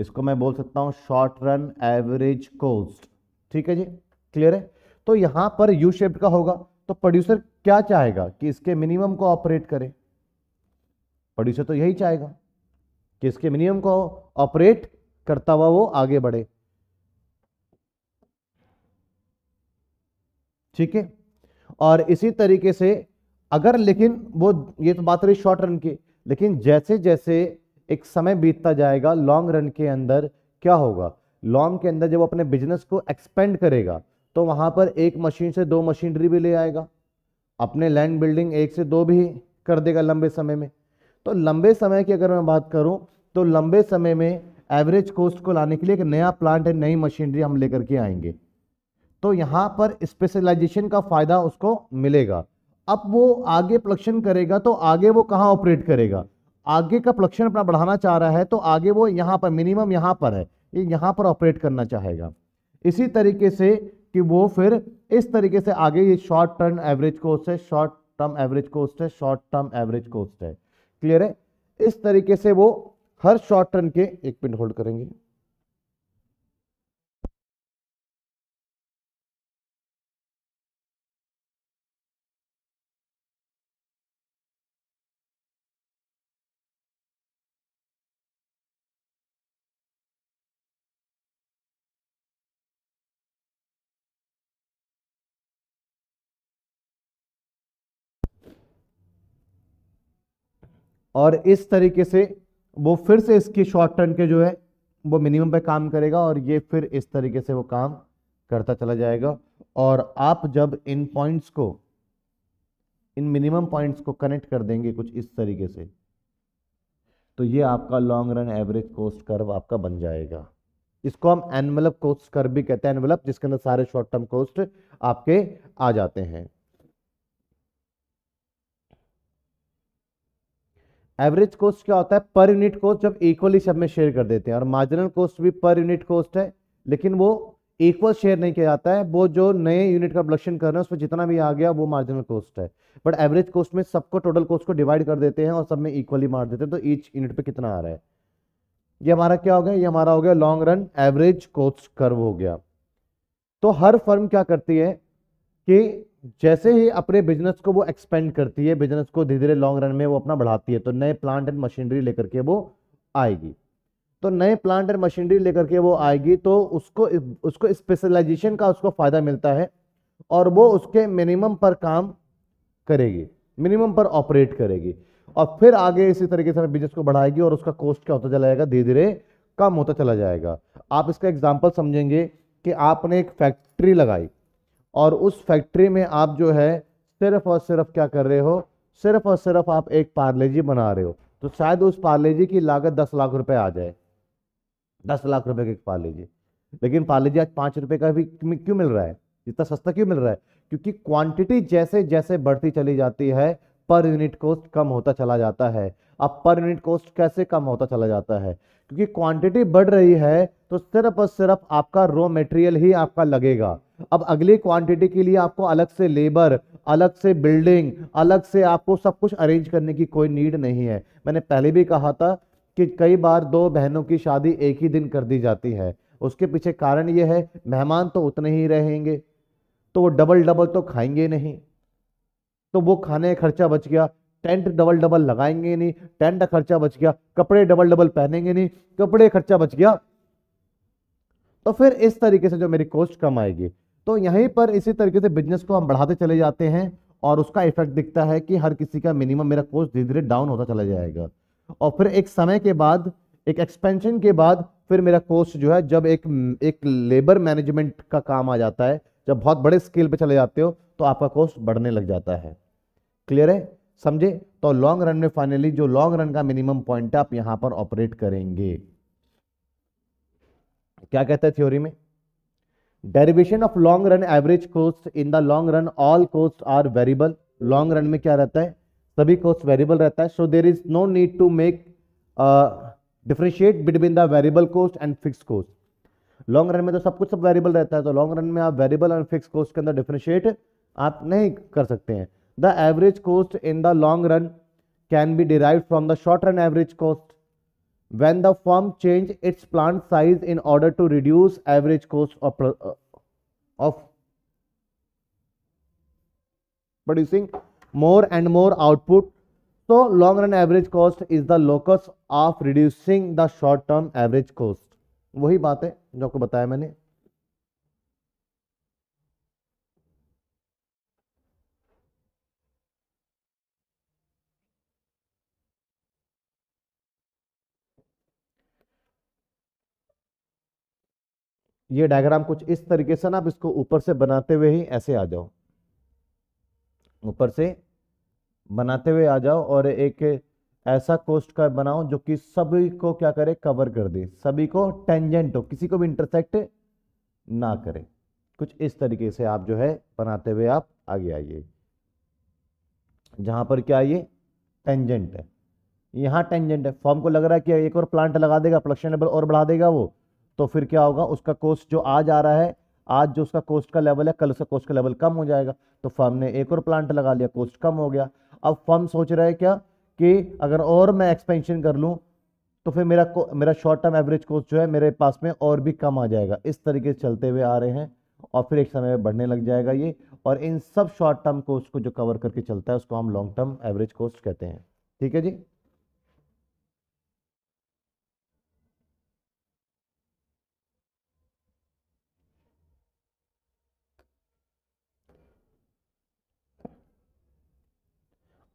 इसको मैं बोल सकता हूं शॉर्ट रन एवरेज कॉस्ट ठीक है जी क्लियर है तो यहां पर यू शेप्ड का होगा तो प्रोड्यूसर क्या चाहेगा कि इसके मिनिमम को ऑपरेट करे प्रोड्यूसर तो यही चाहेगा कि इसके मिनिमम को ऑपरेट करता हुआ वो आगे बढ़े ठीक है और इसी तरीके से अगर लेकिन वो ये तो बात रही शॉर्ट रन की लेकिन जैसे जैसे एक समय बीतता जाएगा लॉन्ग रन के अंदर क्या होगा लॉन्ग के अंदर जब अपने बिजनेस को एक्सपेंड करेगा तो वहाँ पर एक मशीन से दो मशीनरी भी ले आएगा अपने लैंड बिल्डिंग एक से दो भी कर देगा लंबे समय में तो लंबे समय की अगर मैं बात करूँ तो लंबे समय में एवरेज कोस्ट को लाने के लिए एक नया प्लांट है नई मशीनरी हम लेकर के आएंगे तो यहाँ पर स्पेशलाइजेशन का फायदा उसको मिलेगा अब वो आगे प्लक्शन करेगा तो आगे वो कहाँ ऑपरेट करेगा आगे का प्लक्शन अपना बढ़ाना चाह रहा है तो आगे वो यहाँ पर मिनिमम यहाँ पर है ये यहाँ पर ऑपरेट करना चाहेगा इसी तरीके से कि वो फिर इस तरीके से आगे ये शॉर्ट टर्म एवरेज कोस्ट है शॉर्ट टर्म एवरेज कोस्ट है शॉर्ट टर्म एवरेज कोस्ट है क्लियर है इस तरीके से वो हर शॉर्ट टर्म के एक पिन होल्ड करेंगे और इस तरीके से वो फिर से इसकी शॉर्ट टर्न के जो है वो मिनिमम पे काम करेगा और ये फिर इस तरीके से वो काम करता चला जाएगा और आप जब इन पॉइंट्स को इन मिनिमम पॉइंट्स को कनेक्ट कर देंगे कुछ इस तरीके से तो ये आपका long run average cost curve आपका बन जाएगा इसको हम एनवेलप कोस्ट कर्व भी कहते हैं एनवेलप जिसके अंदर सारे शॉर्ट टर्म कोस्ट आपके आ जाते हैं एवरेज कॉस्ट क्या होता है पर यूनिट कॉस्ट जब इक्वली सब में शेयर कर देते हैं और मार्जिनल कॉस्ट भी पर यूनिट कॉस्ट है लेकिन वो इक्वल शेयर नहीं किया जाता है वो जो नए यूनिट का प्रोडक्शन कर रहे हैं उसमें जितना भी आ गया वो मार्जिनल कॉस्ट है बट एवरेज कॉस्ट में सबको टोटल कॉस्ट को डिवाइड कर देते हैं और सब में इक्वली मार देते हैं तो ईच यूनिट पर कितना आ रहा है ये हमारा क्या हो गया ये हमारा हो गया long run average cost curve हो गया तो हर फर्म क्या करती है कि जैसे ही अपने बिजनेस को वो एक्सपेंड करती है बिजनेस को धीरे धीरे लॉन्ग रन में वो अपना बढ़ाती है तो नए प्लांट एंड मशीनरी लेकर के वो आएगी तो नए प्लांट एंड मशीनरी लेकर के वो आएगी तो उसको उसको स्पेशलाइजेशन का उसको फ़ायदा मिलता है और वो उसके मिनिमम पर काम करेगी मिनिमम पर ऑपरेट करेगी और फिर आगे इसी तरीके से बिजनेस को बढ़ाएगी और उसका कॉस्ट क्या होता चला जाएगा धीरे धीरे कम होता चला जाएगा आप इसका एग्जाम्पल समझेंगे कि आपने एक फैक्ट्री लगाई और उस फैक्ट्री में आप जो है सिर्फ और सिर्फ क्या कर रहे हो सिर्फ और सिर्फ आप एक पार्ले जी बना रहे हो तो शायद उस पार्ले जी की लागत दस लाख रुपए आ जाए दस लाख रुपए का पार्ले जी लेकिन पार्ले जी आज पाँच रुपए का भी क्यों मिल रहा है इतना सस्ता क्यों मिल रहा है क्योंकि क्वांटिटी जैसे जैसे बढ़ती चली जाती है पर यूनिट कॉस्ट कम होता चला जाता है अब पर यूनिट कॉस्ट कैसे कम होता चला जाता है क्योंकि क्वांटिटी बढ़ रही है तो सिर्फ और सिर्फ आपका रॉ मटेरियल ही आपका लगेगा अब अगली क्वांटिटी के लिए आपको अलग से लेबर अलग से बिल्डिंग अलग से आपको सब कुछ अरेंज करने की कोई नीड नहीं है मैंने पहले भी कहा था कि कई बार दो बहनों की शादी एक ही दिन कर दी जाती है उसके पीछे कारण ये है मेहमान तो उतने ही रहेंगे तो वो डबल डबल तो खाएंगे नहीं तो वो खाने का खर्चा बच गया टेंट डबल डबल लगाएंगे नहीं टेंट का खर्चा बच गया कपड़े डबल डबल पहनेंगे नहीं कपड़े खर्चा बच गया तो फिर इस तरीके से जो मेरी कॉस्ट कम आएगी तो यहीं पर इसी तरीके से बिजनेस को हम बढ़ाते चले जाते हैं और उसका इफेक्ट दिखता है कि हर किसी का मिनिमम मेरा कॉस्ट धीरे धीरे डाउन होता चला जाएगा और फिर एक समय के बाद एक एक्सपेंशन के बाद फिर मेरा कोर्स जो है जब एक एक लेबर मैनेजमेंट का काम आ जाता है जब बहुत बड़े स्केल पे चले जाते हो तो आपका कोस्ट बढ़ने लग जाता है क्लियर है समझे तो लॉन्ग रन में फाइनली जो लॉन्ग रन का मिनिमम पॉइंट आप यहां पर ऑपरेट करेंगे क्या कहता है थ्योरी में derivation of long run average cost in the long run all cost are variable long run में क्या रहता है सभी कोस्ट वेरिएबल रहता है so there is no need to make differentiate between the variable cost and fix cost long run में तो सब कुछ सब वेरिएबल रहता है तो लॉन्ग रन में आप वेरिएबल एंड फिक्स कोस्ट के अंदर डिफ्रेंशिएट आप नहीं कर सकते हैं the average cost in the long run can be derive from the short run average cost when the firm change its plant size in order to reduce average cost of of producing more and more output so long run average cost is the locus of reducing the short term average cost वही बात है जो आपको बताया मैंने ये diagram कुछ इस तरीके से ना आप इसको ऊपर से बनाते हुए ही ऐसे आ जाओ ऊपर से बनाते हुए आ जाओ और एक ऐसा कोस्ट का बनाओ जो कि सभी को क्या करे कवर कर दे सभी को टेंजेंट हो किसी को भी इंटरसेक्ट ना करे कुछ इस तरीके से आप जो है बनाते हुए आप आगे आइए जहां पर क्या ये टेंजेंट है यहां टेंजेंट है फॉर्म को लग रहा है कि एक और प्लांट लगा देगा प्रोडक्शन लेवल और बढ़ा देगा वो तो फिर क्या होगा उसका कोस्ट जो आज आ रहा है आज जो उसका कोस्ट का लेवल है कल उसका कोस्ट का लेवल कम हो जाएगा तो फर्म ने एक और प्लांट लगा लिया कोस्ट कम हो गया अब फर्म सोच रहा है क्या कि अगर और मैं एक्सपेंशन कर लूँ तो फिर मेरा मेरा शॉर्ट टर्म एवरेज कोस्ट जो है मेरे पास में और भी कम आ जाएगा इस तरीके से चलते हुए आ रहे हैं और फिर एक समय में बढ़ने लग जाएगा ये और इन सब शॉर्ट टर्म कोस्ट को जो कवर करके चलता है उसको हम लॉन्ग टर्म एवरेज कोस्ट कहते हैं ठीक है जी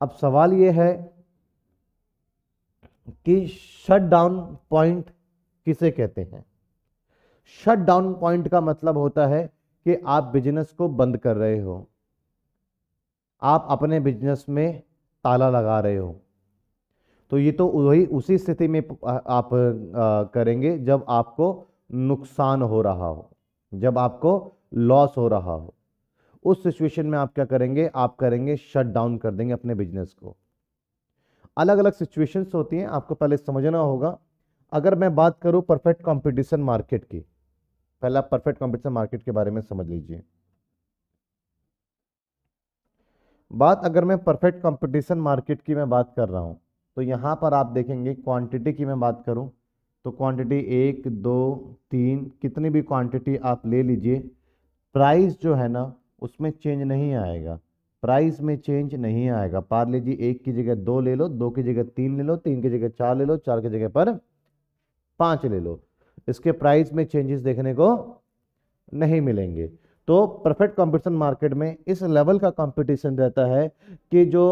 अब सवाल ये है कि शट डाउन पॉइंट किसे कहते हैं शट डाउन पॉइंट का मतलब होता है कि आप बिजनेस को बंद कर रहे हो आप अपने बिजनेस में ताला लगा रहे हो तो ये तो वही उसी स्थिति में आप करेंगे जब आपको नुकसान हो रहा हो जब आपको लॉस हो रहा हो उस सिचुएशन में आप क्या करेंगे आप करेंगे शट डाउन कर देंगे अपने बिजनेस को अलग अलग सिचुएशंस होती हैं आपको पहले समझना होगा अगर मैं बात करूं परफेक्ट कंपटीशन मार्केट की पहले आप परफेक्ट कंपटीशन मार्केट के बारे में समझ लीजिए बात अगर मैं परफेक्ट कंपटीशन मार्केट की मैं बात कर रहा हूं तो यहाँ पर आप देखेंगे क्वांटिटी की मैं बात करूं तो क्वांटिटी एक दो तीन कितनी भी क्वांटिटी आप ले लीजिए प्राइस जो है ना उसमें चेंज नहीं आएगा प्राइस में चेंज नहीं आएगा पार्ले जी एक की जगह दो ले लो दो की जगह तीन ले लो तीन की जगह चार ले लो चार की जगह पर पाँच ले लो इसके प्राइस में चेंजेस देखने को नहीं मिलेंगे तो परफेक्ट कंपटीशन मार्केट में इस लेवल का कंपटीशन रहता है कि जो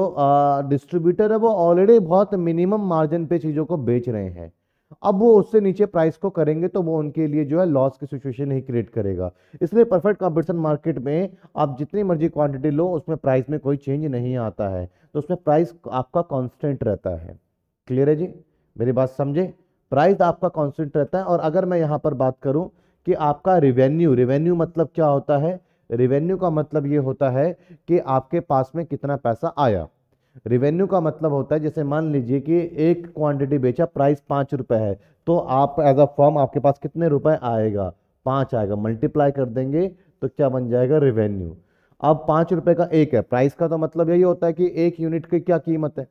डिस्ट्रीब्यूटर है वो ऑलरेडी बहुत मिनिमम मार्जिन पे चीज़ों को बेच रहे हैं अब वो उससे नीचे प्राइस को करेंगे तो वो उनके लिए जो है लॉस की सिचुएशन ही क्रिएट करेगा इसलिए परफेक्ट कॉम्पिटिशन मार्केट में आप जितनी मर्जी क्वांटिटी लो उसमें प्राइस में कोई चेंज नहीं आता है तो उसमें प्राइस आपका कॉन्स्टेंट रहता है क्लियर है जी मेरी बात समझे प्राइस आपका कॉन्स्टेंट रहता है और अगर मैं यहाँ पर बात करूँ कि आपका रिवेन्यू रिवेन्यू मतलब क्या होता है रिवेन्यू का मतलब ये होता है कि आपके पास में कितना पैसा आया रिवेन्यू का मतलब होता है जैसे मान लीजिए कि एक क्वांटिटी बेचा प्राइस पाँच रुपये है तो आप एज अ फॉर्म आपके पास कितने रुपए आएगा पाँच आएगा मल्टीप्लाई कर देंगे तो क्या बन जाएगा रिवेन्यू अब पाँच रुपये का एक है प्राइस का तो मतलब यही होता है कि एक यूनिट की क्या कीमत है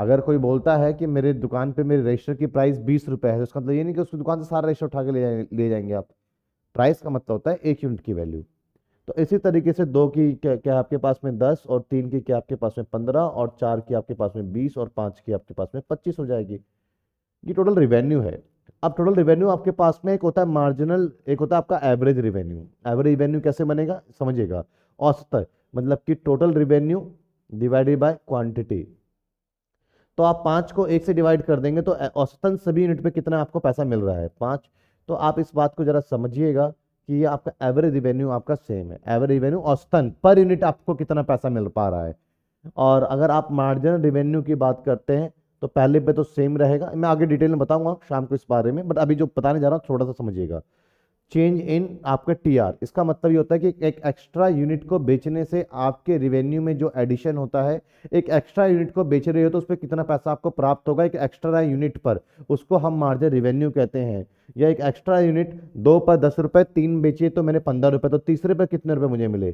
अगर कोई बोलता है कि मेरे दुकान पे मेरे रजिस्टर की प्राइस बीस रुपये है तो उसका मतलब ये नहीं कि उसकी दुकान से सारा रजिस्टर उठा के ले जाएंगे आप प्राइस का मतलब होता है एक यूनिट की वैल्यू तो इसी तरीके से दो की क्या, क्या आपके पास में दस और तीन की क्या आपके पास में पंद्रह और चार की आपके पास में बीस और पाँच की आपके पास में पच्चीस हो जाएगी ये टोटल रिवेन्यू है अब टोटल रिवेन्यू आपके पास में एक होता है मार्जिनल एक होता है आपका एवरेज रिवेन्यू एवरेज रिवेन्यू कैसे बनेगा समझिएगा औसत मतलब कि total revenue divided by quantity तो आप पांच को एक से डिवाइड कर देंगे तो औसतन सभी यूनिट पे कितना आपको पैसा मिल रहा है पांच तो आप इस बात को ज़रा समझिएगा कि ये आपका एवरेज रिवेन्यू आपका सेम है एवरेज रिवेन्यू औस्तन पर यूनिट आपको कितना पैसा मिल पा रहा है और अगर आप मार्जिन रिवेन्यू की बात करते हैं तो पहले पे तो सेम रहेगा मैं आगे डिटेल में बताऊंगा शाम को इस बारे में बट अभी जो बताने जा रहा हूँ थोड़ा सा समझिएगा चेंज इन आपका टीआर इसका मतलब ये होता है कि एक, एक्स्ट्रा यूनिट को बेचने से आपके रिवेन्यू में जो एडिशन होता है एक एक्स्ट्रा यूनिट को बेच रहे हो तो उस पर कितना पैसा आपको प्राप्त होगा एक एक्स्ट्रा यूनिट पर उसको हम मार्जिन रिवेन्यू कहते हैं या एक एक्स्ट्रा यूनिट दो पर दस रुपये तीन बेचिए तो मैंने पंद्रह रुपये तो तीसरे पर कितने रुपये मुझे मिले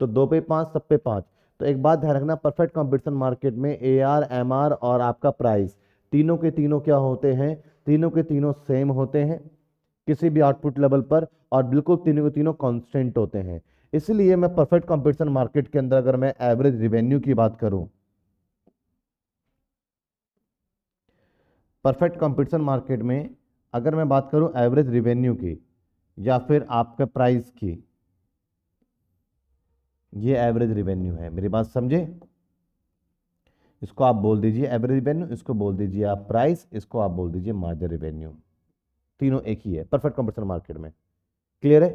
तो दो पे पाँच सब पे पाँच तो एक बात ध्यान रखना परफेक्ट कॉम्पिटिशन मार्केट में ए आर एम आर और आपका प्राइस तीनों के तीनों क्या होते हैं तीनों के तीनों सेम होते हैं किसी भी आउटपुट लेवल पर और बिल्कुल तीनों के तीनों कॉन्स्टेंट होते हैं इसलिए मैं परफेक्ट कॉम्पिटिशन मार्केट के अंदर अगर मैं एवरेज रिवेन्यू की बात करूं परफेक्ट कंपटीशन मार्केट में अगर मैं बात करूं एवरेज रिवेन्यू की या फिर आपके प्राइस की ये एवरेज रिवेन्यू है मेरी बात समझे इसको आप बोल दीजिए एवरेज रिवेन्यू इसको बोल दीजिए आप प्राइस इसको आप बोल दीजिए मार्जिन रिवेन्यू तीनों एक ही है परफेक्ट कॉम्पिटिशन मार्केट में क्लियर है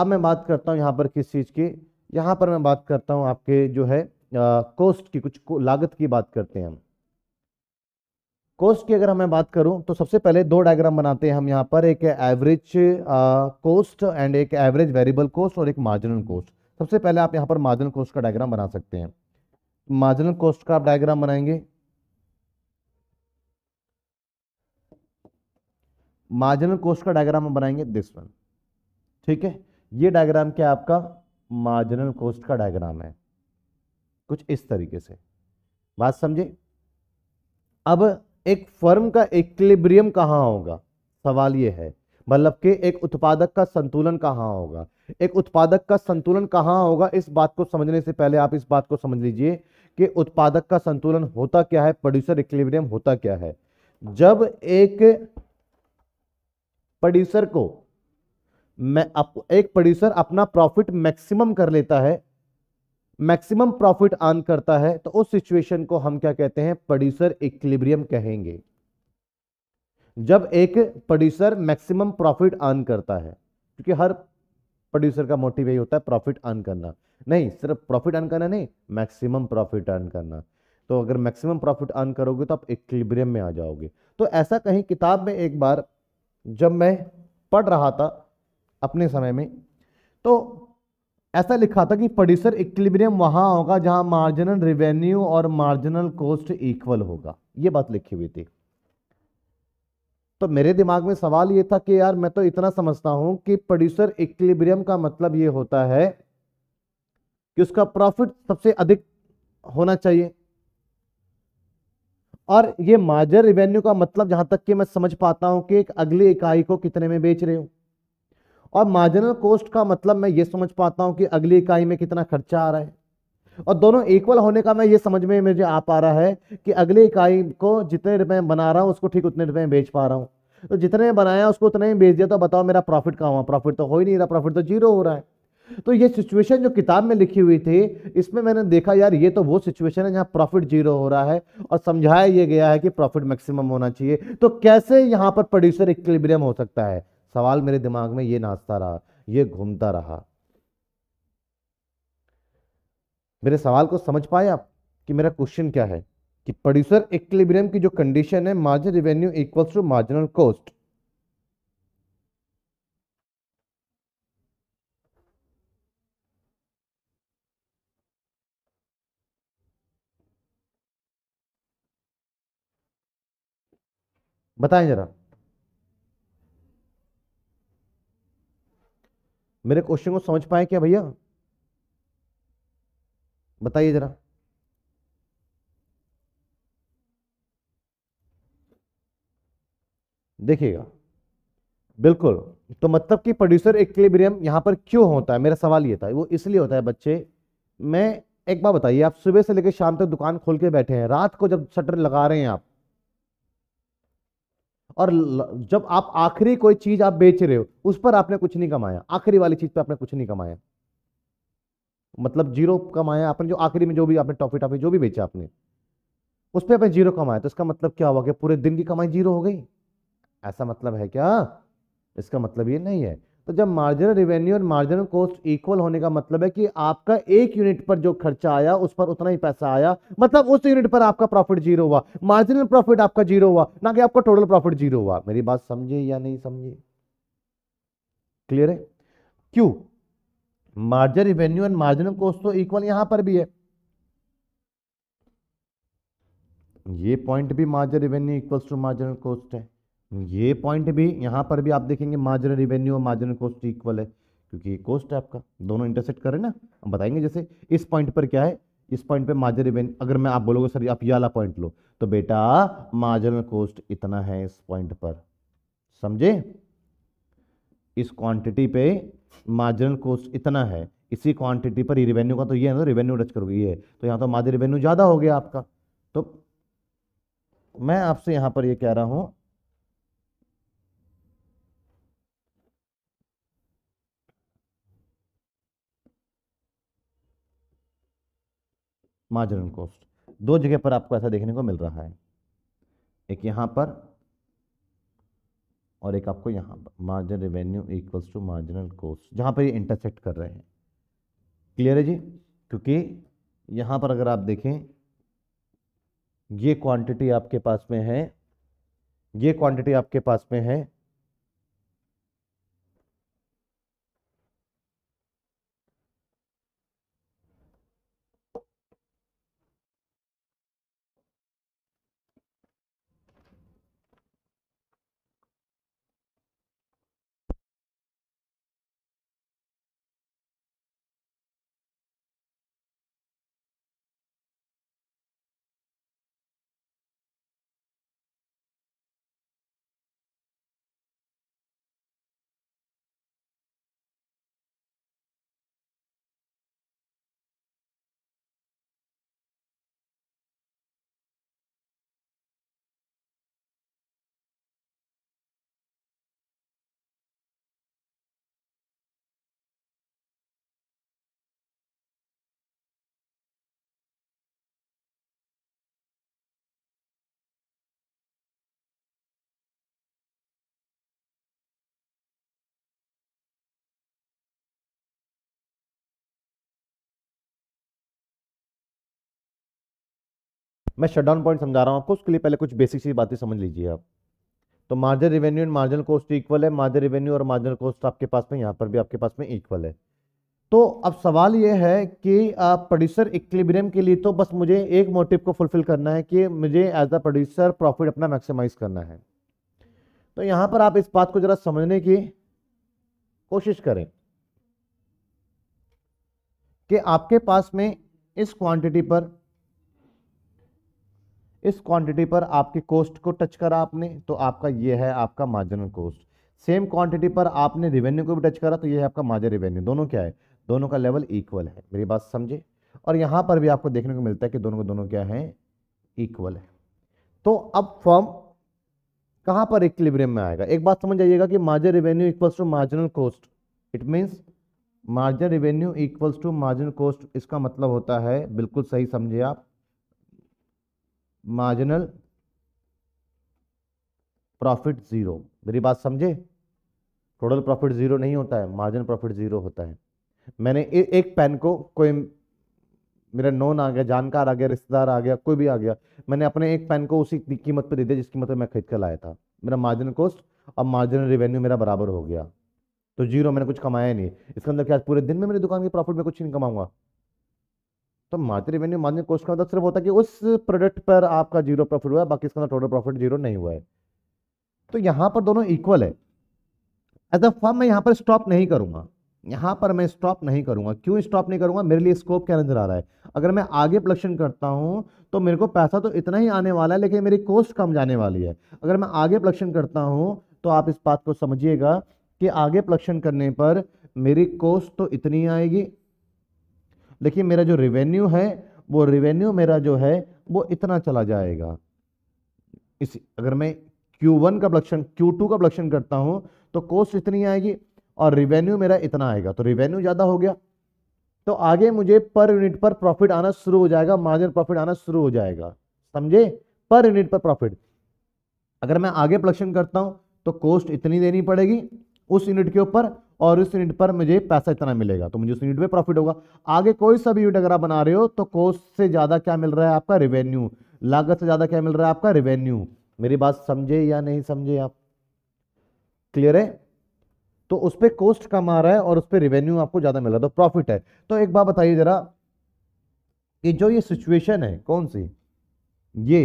अब मैं बात करता हूँ यहाँ पर किस चीज़ की यहाँ पर मैं बात करता हूँ आपके जो है कॉस्ट की कुछ लागत की बात करते हैं हम कॉस्ट की अगर हमें बात करूं तो सबसे पहले दो डायग्राम बनाते हैं हम यहां पर एक एवरेज कॉस्ट एंड एक एवरेज वेरिएबल कॉस्ट और एक मार्जिनल कॉस्ट सबसे पहले आप यहां पर मार्जिनल कॉस्ट का डायग्राम बना सकते हैं मार्जिनल कॉस्ट का आप डायग्राम बनाएंगे मार्जिनल कोस्ट का डायग्राम हम बनाएंगे दिस वन ठीक है ये डायग्राम क्या आपका मार्जिनल कोस्ट का डायग्राम है कुछ इस तरीके से बात समझे अब एक फर्म का इक्लिब्रियम कहाँ होगा सवाल ये है मतलब कि एक उत्पादक का संतुलन कहाँ होगा एक उत्पादक का संतुलन कहाँ होगा इस बात को समझने से पहले आप इस बात को समझ लीजिए कि उत्पादक का संतुलन होता क्या है प्रोड्यूसर इक्लिब्रियम होता क्या है जब एक प्रोड्यूसर को मैं अप, एक प्रोड्यूसर अपना प्रॉफिट मैक्सिमम कर लेता है मैक्सिमम प्रॉफिट आन करता है तो उस सिचुएशन को हम क्या कहते हैं प्रोड्यूसर इक्लिब्रियम कहेंगे जब एक प्रोड्यूसर मैक्सिमम प्रॉफिट आन करता है क्योंकि हर प्रोड्यूसर का मोटिव यही होता है प्रॉफिट आन करना नहीं सिर्फ प्रॉफिट अर्न करना नहीं मैक्सिमम प्रॉफिट अर्न करना तो अगर मैक्सिमम प्रॉफिट आन करोगे तो आप इक्लिब्रियम में आ जाओगे तो ऐसा कहीं किताब में एक बार जब मैं पढ़ रहा था अपने समय में तो ऐसा लिखा था कि प्रोड्यूसर इक्विलिब्रियम वहां होगा जहां मार्जिनल रेवेन्यू और मार्जिनल कॉस्ट इक्वल होगा ये बात लिखी हुई थी तो मेरे दिमाग में सवाल ये था कि यार मैं तो इतना समझता हूं कि प्रोड्यूसर इक्विलिब्रियम का मतलब ये होता है कि उसका प्रॉफिट सबसे अधिक होना चाहिए और ये मार्जिन रिवेन्यू का मतलब जहां तक कि मैं समझ पाता हूं कि एक अगली इकाई को कितने में बेच रहे हो और मार्जिनल कॉस्ट का मतलब मैं ये समझ पाता हूं कि अगली इकाई में कितना खर्चा आ रहा है और दोनों इक्वल होने का मैं ये समझ में मुझे आ पा रहा है कि अगली इकाई को जितने रुपए में बना रहा हूं उसको ठीक उतने रुपए में बेच पा रहा हूं तो जितने बनाया उसको उतने ही बेच दिया तो बताओ मेरा प्रॉफिट कहाँ हुआ प्रॉफिट तो हो ही नहीं रहा प्रॉफिट तो जीरो हो रहा है तो ये सिचुएशन जो किताब में लिखी हुई थी इसमें मैंने देखा यार ये तो वो सिचुएशन है जहाँ प्रॉफिट जीरो हो रहा है और समझाया ये गया है कि प्रॉफिट मैक्सिमम होना चाहिए तो कैसे यहाँ पर प्रोड्यूसर इक्विलिब्रियम हो सकता है सवाल मेरे दिमाग में ये नाचता रहा ये घूमता रहा मेरे सवाल को समझ पाए आप कि मेरा क्वेश्चन क्या है कि प्रोड्यूसर इक्विलिब्रियम की जो कंडीशन है margin revenue equals to marginal cost बताएं जरा मेरे क्वेश्चन को समझ पाए क्या भैया बताइए जरा देखिएगा बिल्कुल तो मतलब कि प्रोड्यूसर इक्विलिब्रियम यहां पर क्यों होता है मेरा सवाल ये था वो इसलिए होता है बच्चे मैं एक बार बताइए आप सुबह से लेकर शाम तक दुकान खोल के बैठे हैं रात को जब शटर लगा रहे हैं आप और जब आप आखिरी कोई चीज आप बेच रहे हो उस पर आपने कुछ नहीं कमाया आखिरी वाली चीज पर आपने कुछ नहीं कमाया मतलब जीरो कमाया आपने जो आखिरी में जो भी आपने टॉफी टॉफी जो भी बेचा आपने उस पर आपने जीरो कमाया तो इसका मतलब क्या हुआ कि पूरे दिन की कमाई जीरो हो गई ऐसा मतलब है क्या इसका मतलब ये नहीं है तो जब मार्जिनल रिवेन्यू और मार्जिनल कॉस्ट इक्वल होने का मतलब है कि आपका एक यूनिट पर जो खर्चा आया उस पर उतना ही पैसा आया मतलब उस यूनिट पर आपका प्रॉफिट जीरो हुआ मार्जिनल प्रॉफिट आपका जीरो हुआ ना कि आपका टोटल प्रॉफिट जीरो हुआ मेरी बात समझे या नहीं समझे क्लियर है क्यों margin revenue and marginal cost तो इक्वल यहां पर भी है ये पॉइंट भी margin revenue equal to marginal cost है ये पॉइंट भी यहाँ पर भी आप देखेंगे मार्जिनल रिवेन्यू और मार्जिनल कॉस्ट इक्वल है क्योंकि ये कॉस्ट है आपका दोनों इंटरसेक्ट करें ना हम बताएंगे जैसे इस पॉइंट पर क्या है इस पॉइंट पे मार्जिन रिवेन्यू अगर मैं आप बोलोगे सर आप ये वाला पॉइंट लो तो बेटा मार्जिनल कॉस्ट इतना है इस पॉइंट पर समझे इस क्वांटिटी पे मार्जिनल कॉस्ट इतना है इसी क्वांटिटी पर रिवेन्यू का तो ये है ना रिवेन्यू टच करोगे ये तो यहाँ तो मार्जिन रिवेन्यू ज़्यादा हो गया आपका तो मैं आपसे यहाँ पर ये कह रहा हूँ मार्जिनल कॉस्ट दो जगह पर आपको ऐसा देखने को मिल रहा है एक यहाँ पर और एक आपको यहाँ पर margin revenue equals to marginal cost जहाँ पर ये इंटरसेक्ट कर रहे हैं क्लियर है जी क्योंकि यहाँ पर अगर आप देखें ये क्वांटिटी आपके पास में है ये क्वांटिटी आपके पास में है मैं शटडाउन पॉइंट समझा रहा हूँ आपको उसके लिए पहले कुछ बेसिक सी बातें समझ लीजिए आप तो margin revenue and margin cost equal है मार्जिन रेवेन्यू और मार्जिन कॉस्ट आपके पास में यहाँ पर भी आपके पास में इक्वल है तो अब सवाल यह है कि प्रोड्यूसर इक्लिब्रियम के लिए तो बस मुझे एक मोटिव को फुलफिल करना है कि मुझे एज अ प्रोड्यूसर प्रॉफिट अपना मैक्सिमाइज करना है तो यहाँ पर आप इस बात को जरा समझने की कोशिश करें कि आपके पास में इस क्वांटिटी पर इस क्वांटिटी पर आपके कॉस्ट को टच करा आपने तो आपका ये है आपका मार्जिनल कॉस्ट सेम क्वांटिटी पर आपने रेवेन्यू को भी टच करा तो ये है आपका मार्जिन रेवेन्यू दोनों क्या है दोनों का लेवल इक्वल है मेरी बात समझे और यहाँ पर भी आपको देखने को मिलता है कि दोनों को दोनों क्या है इक्वल है तो अब फॉर्म कहाँ पर इक्लिब्रियम में आएगा एक बात समझ आइएगा कि margin revenue equals to marginal cost it means margin revenue equals to marginal cost इसका मतलब होता है बिल्कुल सही समझे आप मार्जिनल प्रॉफिट ज़ीरो मेरी बात समझे टोटल प्रॉफिट ज़ीरो नहीं होता है मार्जिन प्रॉफिट ज़ीरो होता है मैंने ए, एक पेन को कोई मेरा नोन आ गया जानकार आ गया रिश्तेदार आ गया कोई भी आ गया मैंने अपने एक पेन को उसी कीमत पर दे दिया जिस कीमत मतलब मैं खरीद कर लाया था मेरा मार्जिन कॉस्ट और मार्जिनल रिवेन्यू मेरा बराबर हो गया तो जीरो मैंने कुछ कमाया नहीं इसके अंदर क्या पूरे दिन में मेरी दुकान की प्रॉफिट में कुछ नहीं कमाऊंगा तो मार्जिन रेवेन्यू मार्जिन कॉस्ट का मतलब सिर्फ होता है कि उस प्रोडक्ट पर आपका जीरो प्रॉफिट हुआ है बाकी इसका टोटल प्रॉफिट जीरो नहीं हुआ है तो यहाँ पर दोनों इक्वल है एज अ फॉर्म मैं यहाँ पर स्टॉप नहीं करूँगा यहाँ पर मैं स्टॉप नहीं करूँगा क्यों स्टॉप नहीं करूँगा मेरे लिए स्कोप क्या नज़र आ रहा है अगर मैं आगे प्रोडक्शन करता हूँ तो मेरे को पैसा तो इतना ही आने वाला है लेकिन मेरी कॉस्ट कम जाने वाली है अगर मैं आगे प्रोडक्शन करता हूँ तो आप इस बात को समझिएगा कि आगे प्रोडक्शन करने पर मेरी कॉस्ट तो इतनी आएगी लेकिन मेरा जो रिवेन्यू है वो रिवेन्यू मेरा जो है वो इतना चला जाएगा इस अगर मैं Q1 का प्रोडक्शन Q2 का प्रोडक्शन करता हूँ तो कॉस्ट इतनी आएगी और रिवेन्यू मेरा इतना आएगा तो रिवेन्यू ज़्यादा हो गया तो आगे मुझे पर यूनिट पर प्रॉफिट आना शुरू हो जाएगा मार्जिन प्रॉफिट आना शुरू हो जाएगा समझे पर यूनिट पर प्रॉफिट अगर मैं आगे प्रोडक्शन करता हूं तो कॉस्ट इतनी देनी पड़ेगी उस यूनिट के ऊपर और उस यूनिट पर मुझे पैसा इतना मिलेगा तो मुझे उस यूनिट पर प्रॉफिट होगा आगे कोई सा भी यूनिट अगर आप बना रहे हो तो कॉस्ट से ज़्यादा क्या मिल रहा है आपका रेवेन्यू लागत से ज़्यादा क्या मिल रहा है आपका रेवेन्यू मेरी बात समझे या नहीं समझे आप क्लियर है तो उस पर कोस्ट कम आ रहा है और उस पर रेवेन्यू आपको ज़्यादा मिल रहा है तो प्रॉफिट है तो एक बात बताइए ज़रा कि जो ये सिचुएशन है कौन सी ये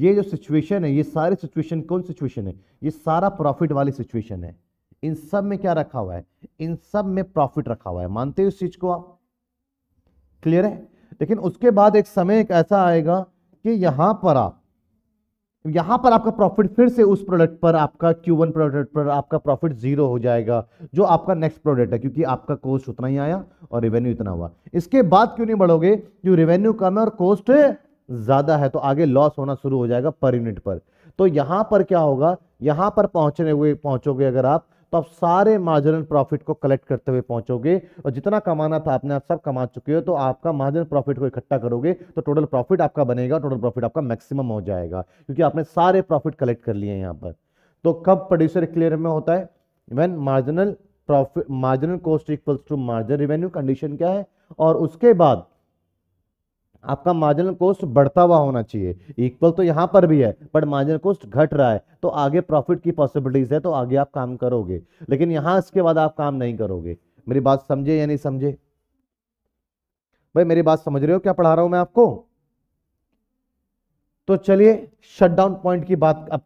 ये जो सिचुएशन है ये सारी सिचुएशन कौन सिचुएशन है ये सारा प्रॉफिट वाली सिचुएशन है इन सब में क्या रखा हुआ है इन सब में प्रॉफिट रखा हुआ है मानते हो इस चीज को आप क्लियर है लेकिन उसके बाद एक समय एक ऐसा आएगा कि यहां पर आप यहां पर आपका प्रॉफिट फिर से उस प्रोडक्ट पर आपका Q1 प्रोडक्ट पर आपका प्रॉफिट जीरो हो जाएगा जो आपका नेक्स्ट प्रोडक्ट है क्योंकि आपका कोस्ट उतना ही आया और रेवेन्यू इतना हुआ इसके बाद क्यों नहीं बढ़ोगे जो रेवेन्यू कम है और कोस्ट ज्यादा है तो आगे लॉस होना शुरू हो जाएगा पर यूनिट पर तो यहां पर क्या होगा यहां पर पहुंचने हुए पहुंचोगे अगर आप तो आप सारे मार्जिनल प्रॉफिट को कलेक्ट करते हुए पहुंचोगे और जितना कमाना था आपने आप सब कमा चुके हो तो आपका मार्जिनल प्रॉफिट को इकट्ठा करोगे तो टोटल प्रॉफिट आपका बनेगा टोटल प्रॉफिट आपका मैक्सिमम हो जाएगा क्योंकि आपने सारे प्रॉफिट कलेक्ट कर लिए हैं यहाँ पर तो कब प्रोड्यूसर क्लियर में होता है when marginal profit marginal cost equals to margin revenue condition क्या है और उसके बाद आपका मार्जिनल कॉस्ट बढ़ता हुआ होना चाहिए इक्वल तो यहां पर भी है बट मार्जिनल कॉस्ट घट रहा है तो आगे प्रॉफिट की पॉसिबिलिटीज है तो आगे आप काम करोगे लेकिन यहां इसके बाद आप काम नहीं करोगे मेरी बात समझे या नहीं समझे भाई मेरी बात समझ रहे हो क्या पढ़ा रहा हूं मैं आपको तो चलिए शटडाउन पॉइंट की बात अब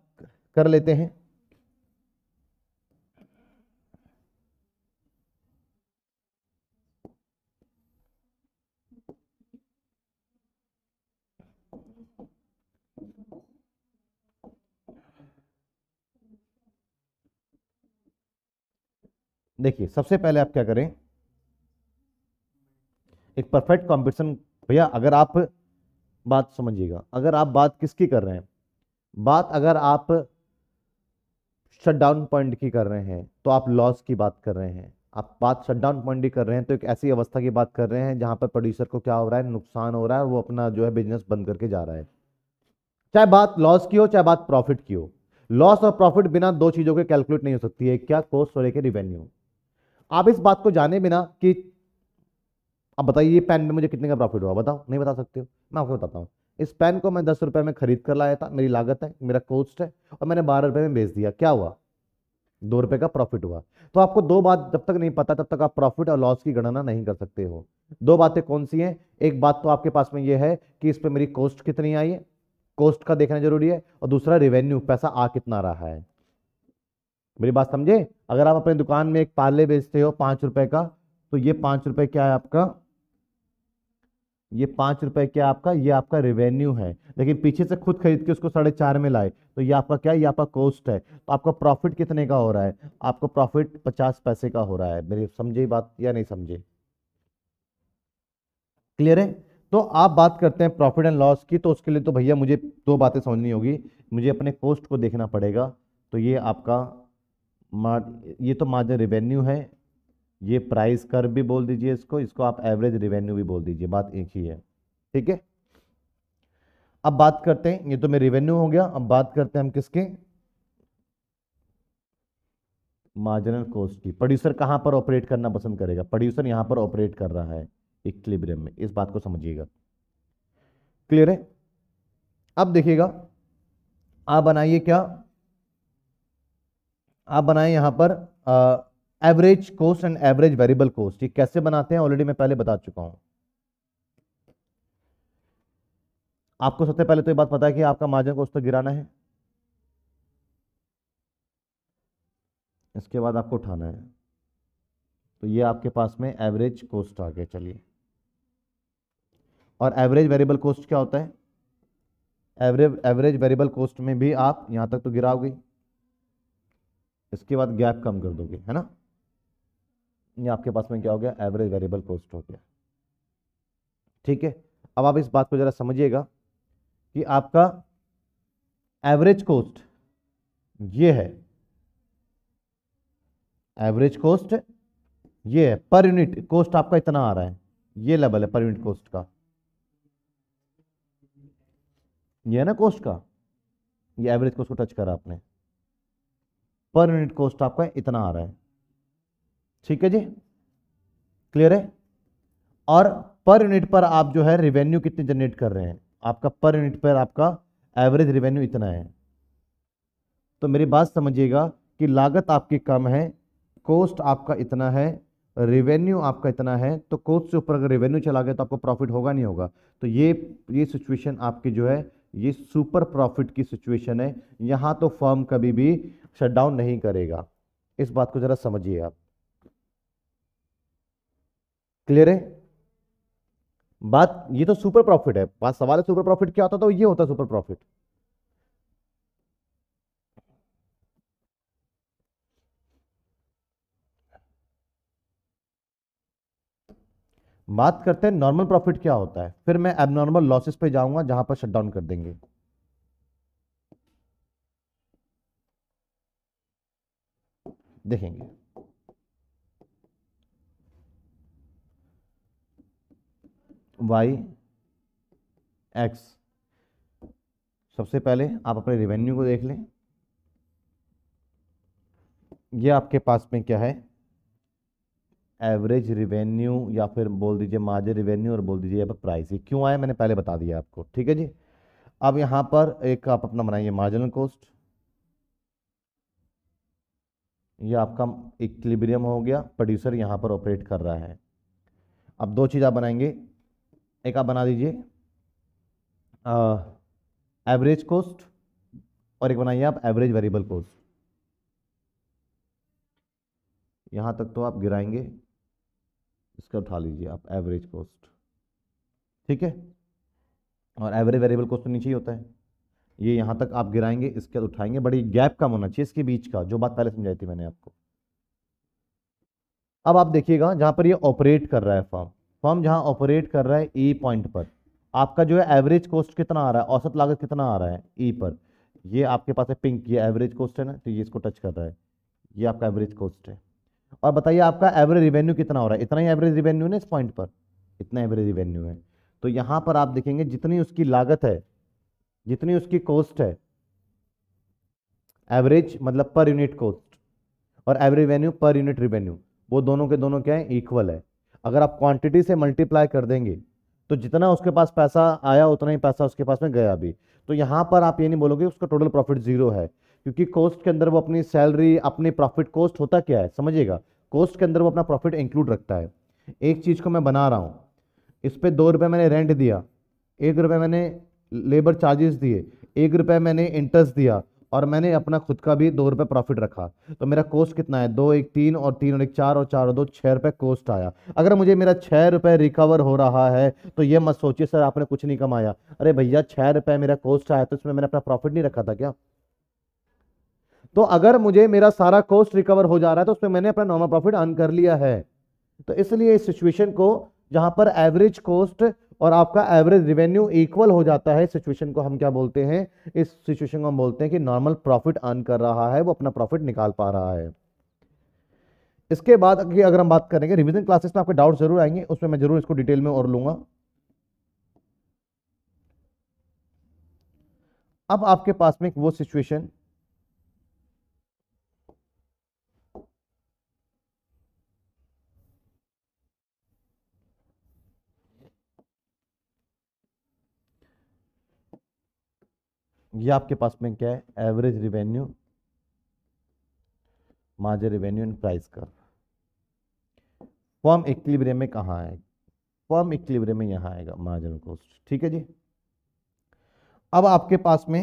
कर लेते हैं देखिए सबसे पहले आप क्या करें एक परफेक्ट कॉम्पिटिशन भैया अगर आप बात समझिएगा अगर आप बात किसकी कर रहे हैं बात अगर आप शटडाउन पॉइंट की कर रहे हैं तो आप लॉस की बात कर रहे हैं आप बात शटडाउन पॉइंट की कर रहे हैं तो एक ऐसी अवस्था की बात कर रहे हैं जहां पर प्रोड्यूसर को क्या हो रहा है नुकसान हो रहा है वो अपना जो है बिजनेस बंद करके जा रहा है चाहे बात लॉस की हो चाहे बात प्रॉफिट की हो लॉस और प्रॉफिट बिना दो चीज़ों के कैलकुलेट नहीं हो सकती है क्या कोस्ट और एक रिवेन्यू आप इस बात को जाने बिना कि आप बताइए ये पेन में मुझे कितने का प्रॉफिट हुआ बताओ नहीं बता सकते हो मैं आपको बताता हूँ इस पेन को मैं दस रुपये में खरीद कर लाया था मेरी लागत है मेरा कॉस्ट है और मैंने बारह रुपये में बेच दिया क्या हुआ दो रुपये का प्रॉफिट हुआ तो आपको दो बात जब तक नहीं पता तब तक आप प्रॉफिट और लॉस की गणना नहीं कर सकते हो दो बातें कौन सी हैं एक बात तो आपके पास में ये है कि इस पर मेरी कॉस्ट कितनी आई है कॉस्ट का देखना जरूरी है और दूसरा रेवेन्यू पैसा आ कितना रहा है मेरी बात समझे अगर आप अपने दुकान में एक पार्ले बेचते हो पांच रुपए का तो ये पांच रुपए क्या है आपका ये पांच रुपए क्या आपका ये आपका रेवेन्यू है लेकिन पीछे से खुद खरीद के उसको साढ़े चार में लाए तो ये आपका क्या ये आपका कॉस्ट है तो आपका प्रॉफिट कितने का हो रहा है आपका प्रॉफिट पचास पैसे का हो रहा है मेरी समझे बात या नहीं समझे क्लियर है तो आप बात करते हैं प्रॉफिट एंड लॉस की तो उसके लिए तो भैया मुझे दो बातें समझनी होगी मुझे अपने कॉस्ट को देखना पड़ेगा तो ये आपका मा ये तो मार्जिन रिवेन्यू है ये प्राइस कर भी बोल दीजिए इसको इसको आप एवरेज रिवेन्यू भी बोल दीजिए बात एक ही है ठीक है अब बात करते हैं ये तो मेरे रिवेन्यू हो गया अब बात करते हैं हम किसके मार्जिनल कॉस्ट की प्रोड्यूसर कहां पर ऑपरेट करना पसंद करेगा प्रोड्यूसर यहां पर ऑपरेट कर रहा है इक्लिब्रियम में इस बात को समझिएगा क्लियर है अब देखिएगा आप बनाइए क्या आप बनाएं यहाँ पर average cost and average variable cost ये कैसे बनाते हैं ऑलरेडी मैं पहले बता चुका हूँ आपको सबसे पहले तो ये बात पता है कि आपका मार्जिन कोस्ट तो गिराना है इसके बाद आपको उठाना है तो ये आपके पास में एवरेज कोस्ट आ गया चलिए और एवरेज वेरिएबल कोस्ट क्या होता है एवरेज एवरेज वेरिएबल कोस्ट में भी आप यहां तक तो गिराओगे इसके बाद गैप कम कर दोगे है ना ये आपके पास में क्या हो गया एवरेज वेरिएबल कॉस्ट हो गया ठीक है अब आप इस बात को ज़रा समझिएगा कि आपका एवरेज कॉस्ट ये है एवरेज कॉस्ट ये है पर यूनिट कॉस्ट आपका इतना आ रहा है ये लेवल है पर यूनिट कॉस्ट का ये है ना कॉस्ट का ये एवरेज कॉस्ट को टच करा आपने पर यूनिट कॉस्ट आपका इतना आ रहा है ठीक है जी क्लियर है और पर यूनिट पर आप जो है रिवेन्यू कितने जनरेट कर रहे हैं आपका पर यूनिट पर आपका एवरेज रिवेन्यू इतना है तो मेरी बात समझिएगा कि लागत आपकी कम है कॉस्ट आपका इतना है रेवेन्यू आपका इतना है तो कोस्ट से ऊपर अगर रेवेन्यू चला गया तो आपको प्रॉफिट होगा नहीं होगा तो ये ये सिचुएशन आपकी जो है ये सुपर प्रॉफिट की सिचुएशन है यहाँ तो फर्म कभी भी शटडाउन नहीं करेगा इस बात को जरा समझिए आप क्लियर है बात ये तो सुपर प्रॉफिट है बात सवाल है सुपर प्रॉफिट क्या होता तो ये होता सुपर प्रॉफिट बात करते हैं नॉर्मल प्रॉफिट क्या होता है फिर मैं एबनॉर्मल लॉसेस पे जाऊंगा जहां पर शटडाउन कर देंगे देखेंगे वाई एक्स सबसे पहले आप अपने रेवेन्यू को देख लें ये आपके पास में क्या है एवरेज रिवेन्यू या फिर बोल दीजिए मार्जिन रिवेन्यू और बोल दीजिए यहाँ पर प्राइस ये क्यों आया मैंने पहले बता दिया आपको ठीक है जी अब यहाँ पर एक आप अपना बनाइए मार्जिनल कॉस्ट ये आपका इक्लिब्रियम हो गया प्रोड्यूसर यहाँ पर ऑपरेट कर रहा है अब दो चीज़ आप बनाएंगे एक आप बना दीजिए एवरेज कोस्ट और एक बनाइए आप एवरेज वेरिएबल कोस्ट यहाँ तक तो आप गिराएंगे इसका उठा लीजिए आप एवरेज कोस्ट ठीक है और एवरेज वेरिएबल कोस्ट तो नीचे ही होता है ये यहाँ तक आप गिराएंगे इसके बाद उठाएंगे बड़ी गैप कम होना चाहिए इसके बीच का जो बात पहले समझाई थी मैंने आपको अब आप देखिएगा जहाँ पर ये ऑपरेट कर रहा है फॉर्म फॉर्म जहाँ ऑपरेट कर रहा है ई e पॉइंट पर आपका जो है एवरेज कॉस्ट कितना आ रहा है औसत लागत कितना आ रहा है ई e पर ये आपके पास है पिंक ये एवरेज कॉस्ट है ना तो ये इसको टच कर रहा है ये आपका एवरेज कॉस्ट है और बताइए आपका एवरेज रिवेन्यू कितना हो रहा है इतना ही एवरेज रिवेन्यू ना इस पॉइंट पर इतना एवरेज रिवेन्यू है तो यहाँ पर आप देखेंगे जितनी उसकी लागत है जितनी उसकी कॉस्ट है एवरेज मतलब पर यूनिट कॉस्ट और average revenue per unit revenue वो दोनों के दोनों क्या है इक्वल है अगर आप क्वांटिटी से मल्टीप्लाई कर देंगे तो जितना उसके पास पैसा आया उतना ही पैसा उसके पास में गया भी तो यहाँ पर आप ये नहीं बोलोगे उसका टोटल प्रॉफिट जीरो है क्योंकि कॉस्ट के अंदर वो अपनी सैलरी अपनी प्रॉफिट कॉस्ट होता क्या है समझिएगा कॉस्ट के अंदर वो अपना प्रॉफिट इंक्लूड रखता है एक चीज़ को मैं बना रहा हूँ इस पर दो रुपये मैंने रेंट दिया एक रुपये मैंने लेबर चार्जेस दिए एक रुपये मैंने इंटरेस्ट दिया और मैंने अपना खुद का भी दो रुपये प्रॉफिट रखा तो मेरा कोस्ट कितना है दो एक तीन और तीन और एक चार और चार और दो छः रुपये कोस्ट आया अगर मुझे मेरा छः रुपये रिकवर हो रहा है तो ये मत सोचिए सर आपने कुछ नहीं कमाया अरे भैया छः रुपये मेरा कोस्ट आया तो इसमें मैंने अपना प्रॉफिट नहीं रखा था क्या तो अगर मुझे मेरा सारा कोस्ट रिकवर हो जा रहा है तो उसमें मैंने अपना नॉर्मल प्रॉफिट अर्न कर लिया है तो इसलिए इस सिचुएशन को जहां पर एवरेज कोस्ट और आपका एवरेज रिवेन्यू इक्वल हो जाता है सिचुएशन को हम क्या बोलते हैं इस सिचुएशन को हम बोलते हैं कि नॉर्मल प्रॉफिट अर्न कर रहा है वो अपना प्रॉफिट निकाल पा रहा है इसके बाद अगर हम बात करेंगे रिविजन क्लासेस में आपके डाउट जरूर आएंगे उसमें मैं जरूर इसको डिटेल में और लूंगा अब आपके पास में वो सिचुएशन ये आपके पास में क्या है एवरेज रिवेन्यू माजे रिवेन्यू एंड प्राइस कर फर्म इक्लिब्रियम में कहाँ है फर्म इक्लिब्रियम में यहाँ आएगा मार्जिन कॉस्ट ठीक है जी अब आपके पास में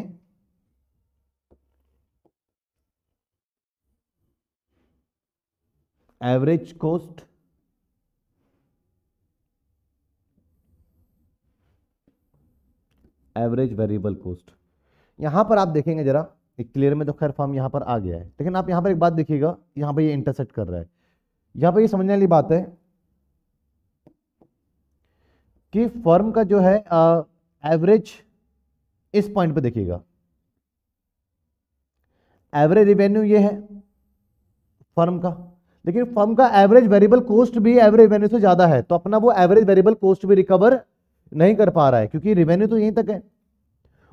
average cost average variable cost यहाँ पर आप देखेंगे जरा क्लियर में तो खैर फॉर्म यहाँ पर आ गया है लेकिन आप यहाँ पर एक बात देखिएगा यहाँ पर ये यह इंटरसेक्ट कर रहा है यहाँ पर ये यह समझने वाली बात है कि फर्म का जो है एवरेज इस पॉइंट पर देखिएगा एवरेज रिवेन्यू ये है फर्म का लेकिन फर्म का एवरेज वेरिएबल कॉस्ट भी एवरेज रिवेन्यू से ज़्यादा है तो अपना वो एवरेज वेरिएबल कॉस्ट भी रिकवर नहीं कर पा रहा है क्योंकि रिवेन्यू तो यहीं तक है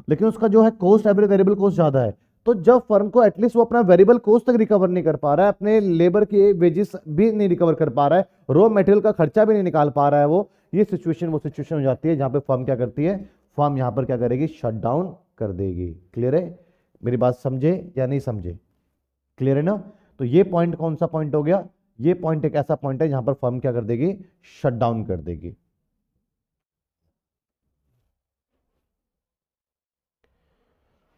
लेकिन उसका जो है कॉस्ट एवरेज वेरिएबल कॉस्ट ज़्यादा है तो जब फर्म को एटलीस्ट वो अपना वेरिएबल कॉस्ट तक रिकवर नहीं कर पा रहा है अपने लेबर के वेजेस भी नहीं रिकवर कर पा रहा है रॉ मटेरियल का खर्चा भी नहीं निकाल पा रहा है वो ये सिचुएशन वो सिचुएशन हो जाती है जहां पे फर्म क्या करती है फर्म यहाँ पर क्या करेगी शट डाउन कर देगी क्लियर है मेरी बात समझे या नहीं समझे क्लियर है ना तो ये पॉइंट कौन सा पॉइंट हो गया ये पॉइंट एक ऐसा पॉइंट है जहां पर फर्म क्या कर देगी शट डाउन कर देगी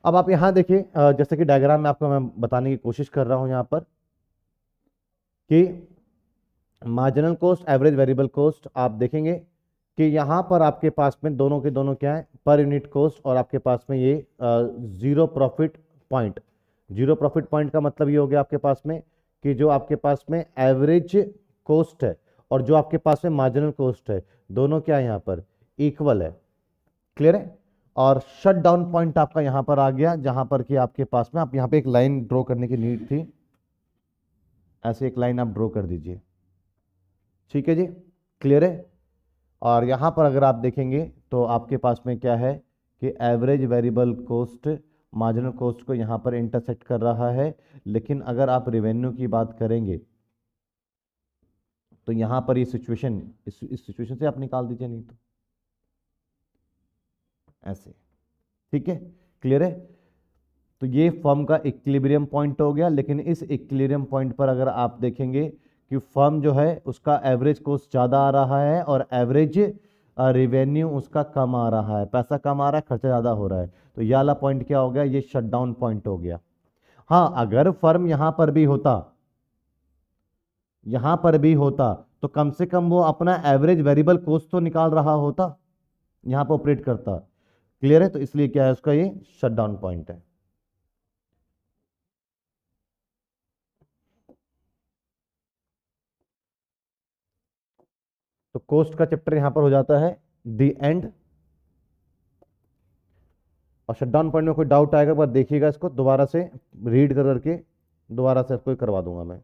अब आप यहां देखिए जैसे कि डायग्राम में आपको मैं बताने की कोशिश कर रहा हूं यहाँ पर कि marginal cost average variable cost आप देखेंगे कि यहां पर आपके पास में दोनों के दोनों क्या है पर यूनिट कॉस्ट और आपके पास में ये zero profit point zero profit point का मतलब ये हो गया आपके पास में कि जो आपके पास में एवरेज कॉस्ट है और जो आपके पास में मार्जिनल कॉस्ट है दोनों क्या है यहाँ पर इक्वल है क्लियर है और शट डाउन पॉइंट आपका यहाँ पर आ गया जहाँ पर कि आपके पास में आप यहाँ पे एक लाइन ड्रॉ करने की नीड थी ऐसे एक लाइन आप ड्रॉ कर दीजिए ठीक है जी क्लियर है और यहाँ पर अगर आप देखेंगे तो आपके पास में क्या है कि average variable cost marginal cost को यहाँ पर इंटरसेक्ट कर रहा है लेकिन अगर आप रेवेन्यू की बात करेंगे तो यहाँ पर ये सिचुएशन इस सिचुएशन से आप निकाल दीजिए नहीं तो ऐसे ठीक है क्लियर है तो ये फर्म का इक्लिब्रियम पॉइंट हो गया लेकिन इस इक्लिब्रियम पॉइंट पर अगर आप देखेंगे कि फर्म जो है उसका एवरेज कोस्ट ज़्यादा आ रहा है और एवरेज रिवेन्यू उसका कम आ रहा है पैसा कम आ रहा है खर्चा ज़्यादा हो रहा है तो ये वाला पॉइंट क्या हो गया ये शटडाउन पॉइंट हो गया हाँ अगर फर्म यहाँ पर भी होता यहाँ पर भी होता तो कम से कम वो अपना एवरेज वेरिएबल कोस्ट तो निकाल रहा होता यहाँ पर ऑपरेट करता क्लियर है तो इसलिए क्या है उसका ये शट डाउन पॉइंट है तो कोस्ट का चैप्टर यहां पर हो जाता है द एंड और डाउन पॉइंट में कोई डाउट आएगा एक बार देखिएगा इसको दोबारा से रीड कर करके दोबारा से इसको करवा दूंगा मैं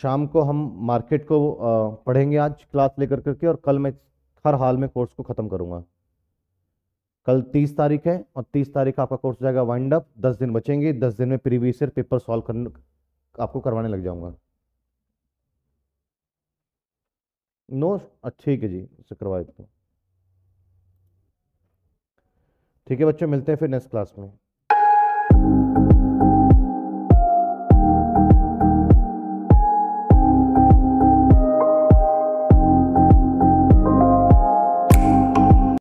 शाम को हम मार्केट को पढ़ेंगे आज क्लास लेकर करके और कल मैं हर हाल में कोर्स को ख़त्म करूँगा कल तीस तारीख है और तीस तारीख का आपका कोर्स जाएगा वाइंड अप दस दिन बचेंगे दस दिन में प्रीवियस ईयर पेपर सॉल्व करने आपको करवाने लग जाऊँगा नो ठीक है जी करवा करवाए तो ठीक है बच्चों मिलते हैं फिर नेक्स्ट क्लास में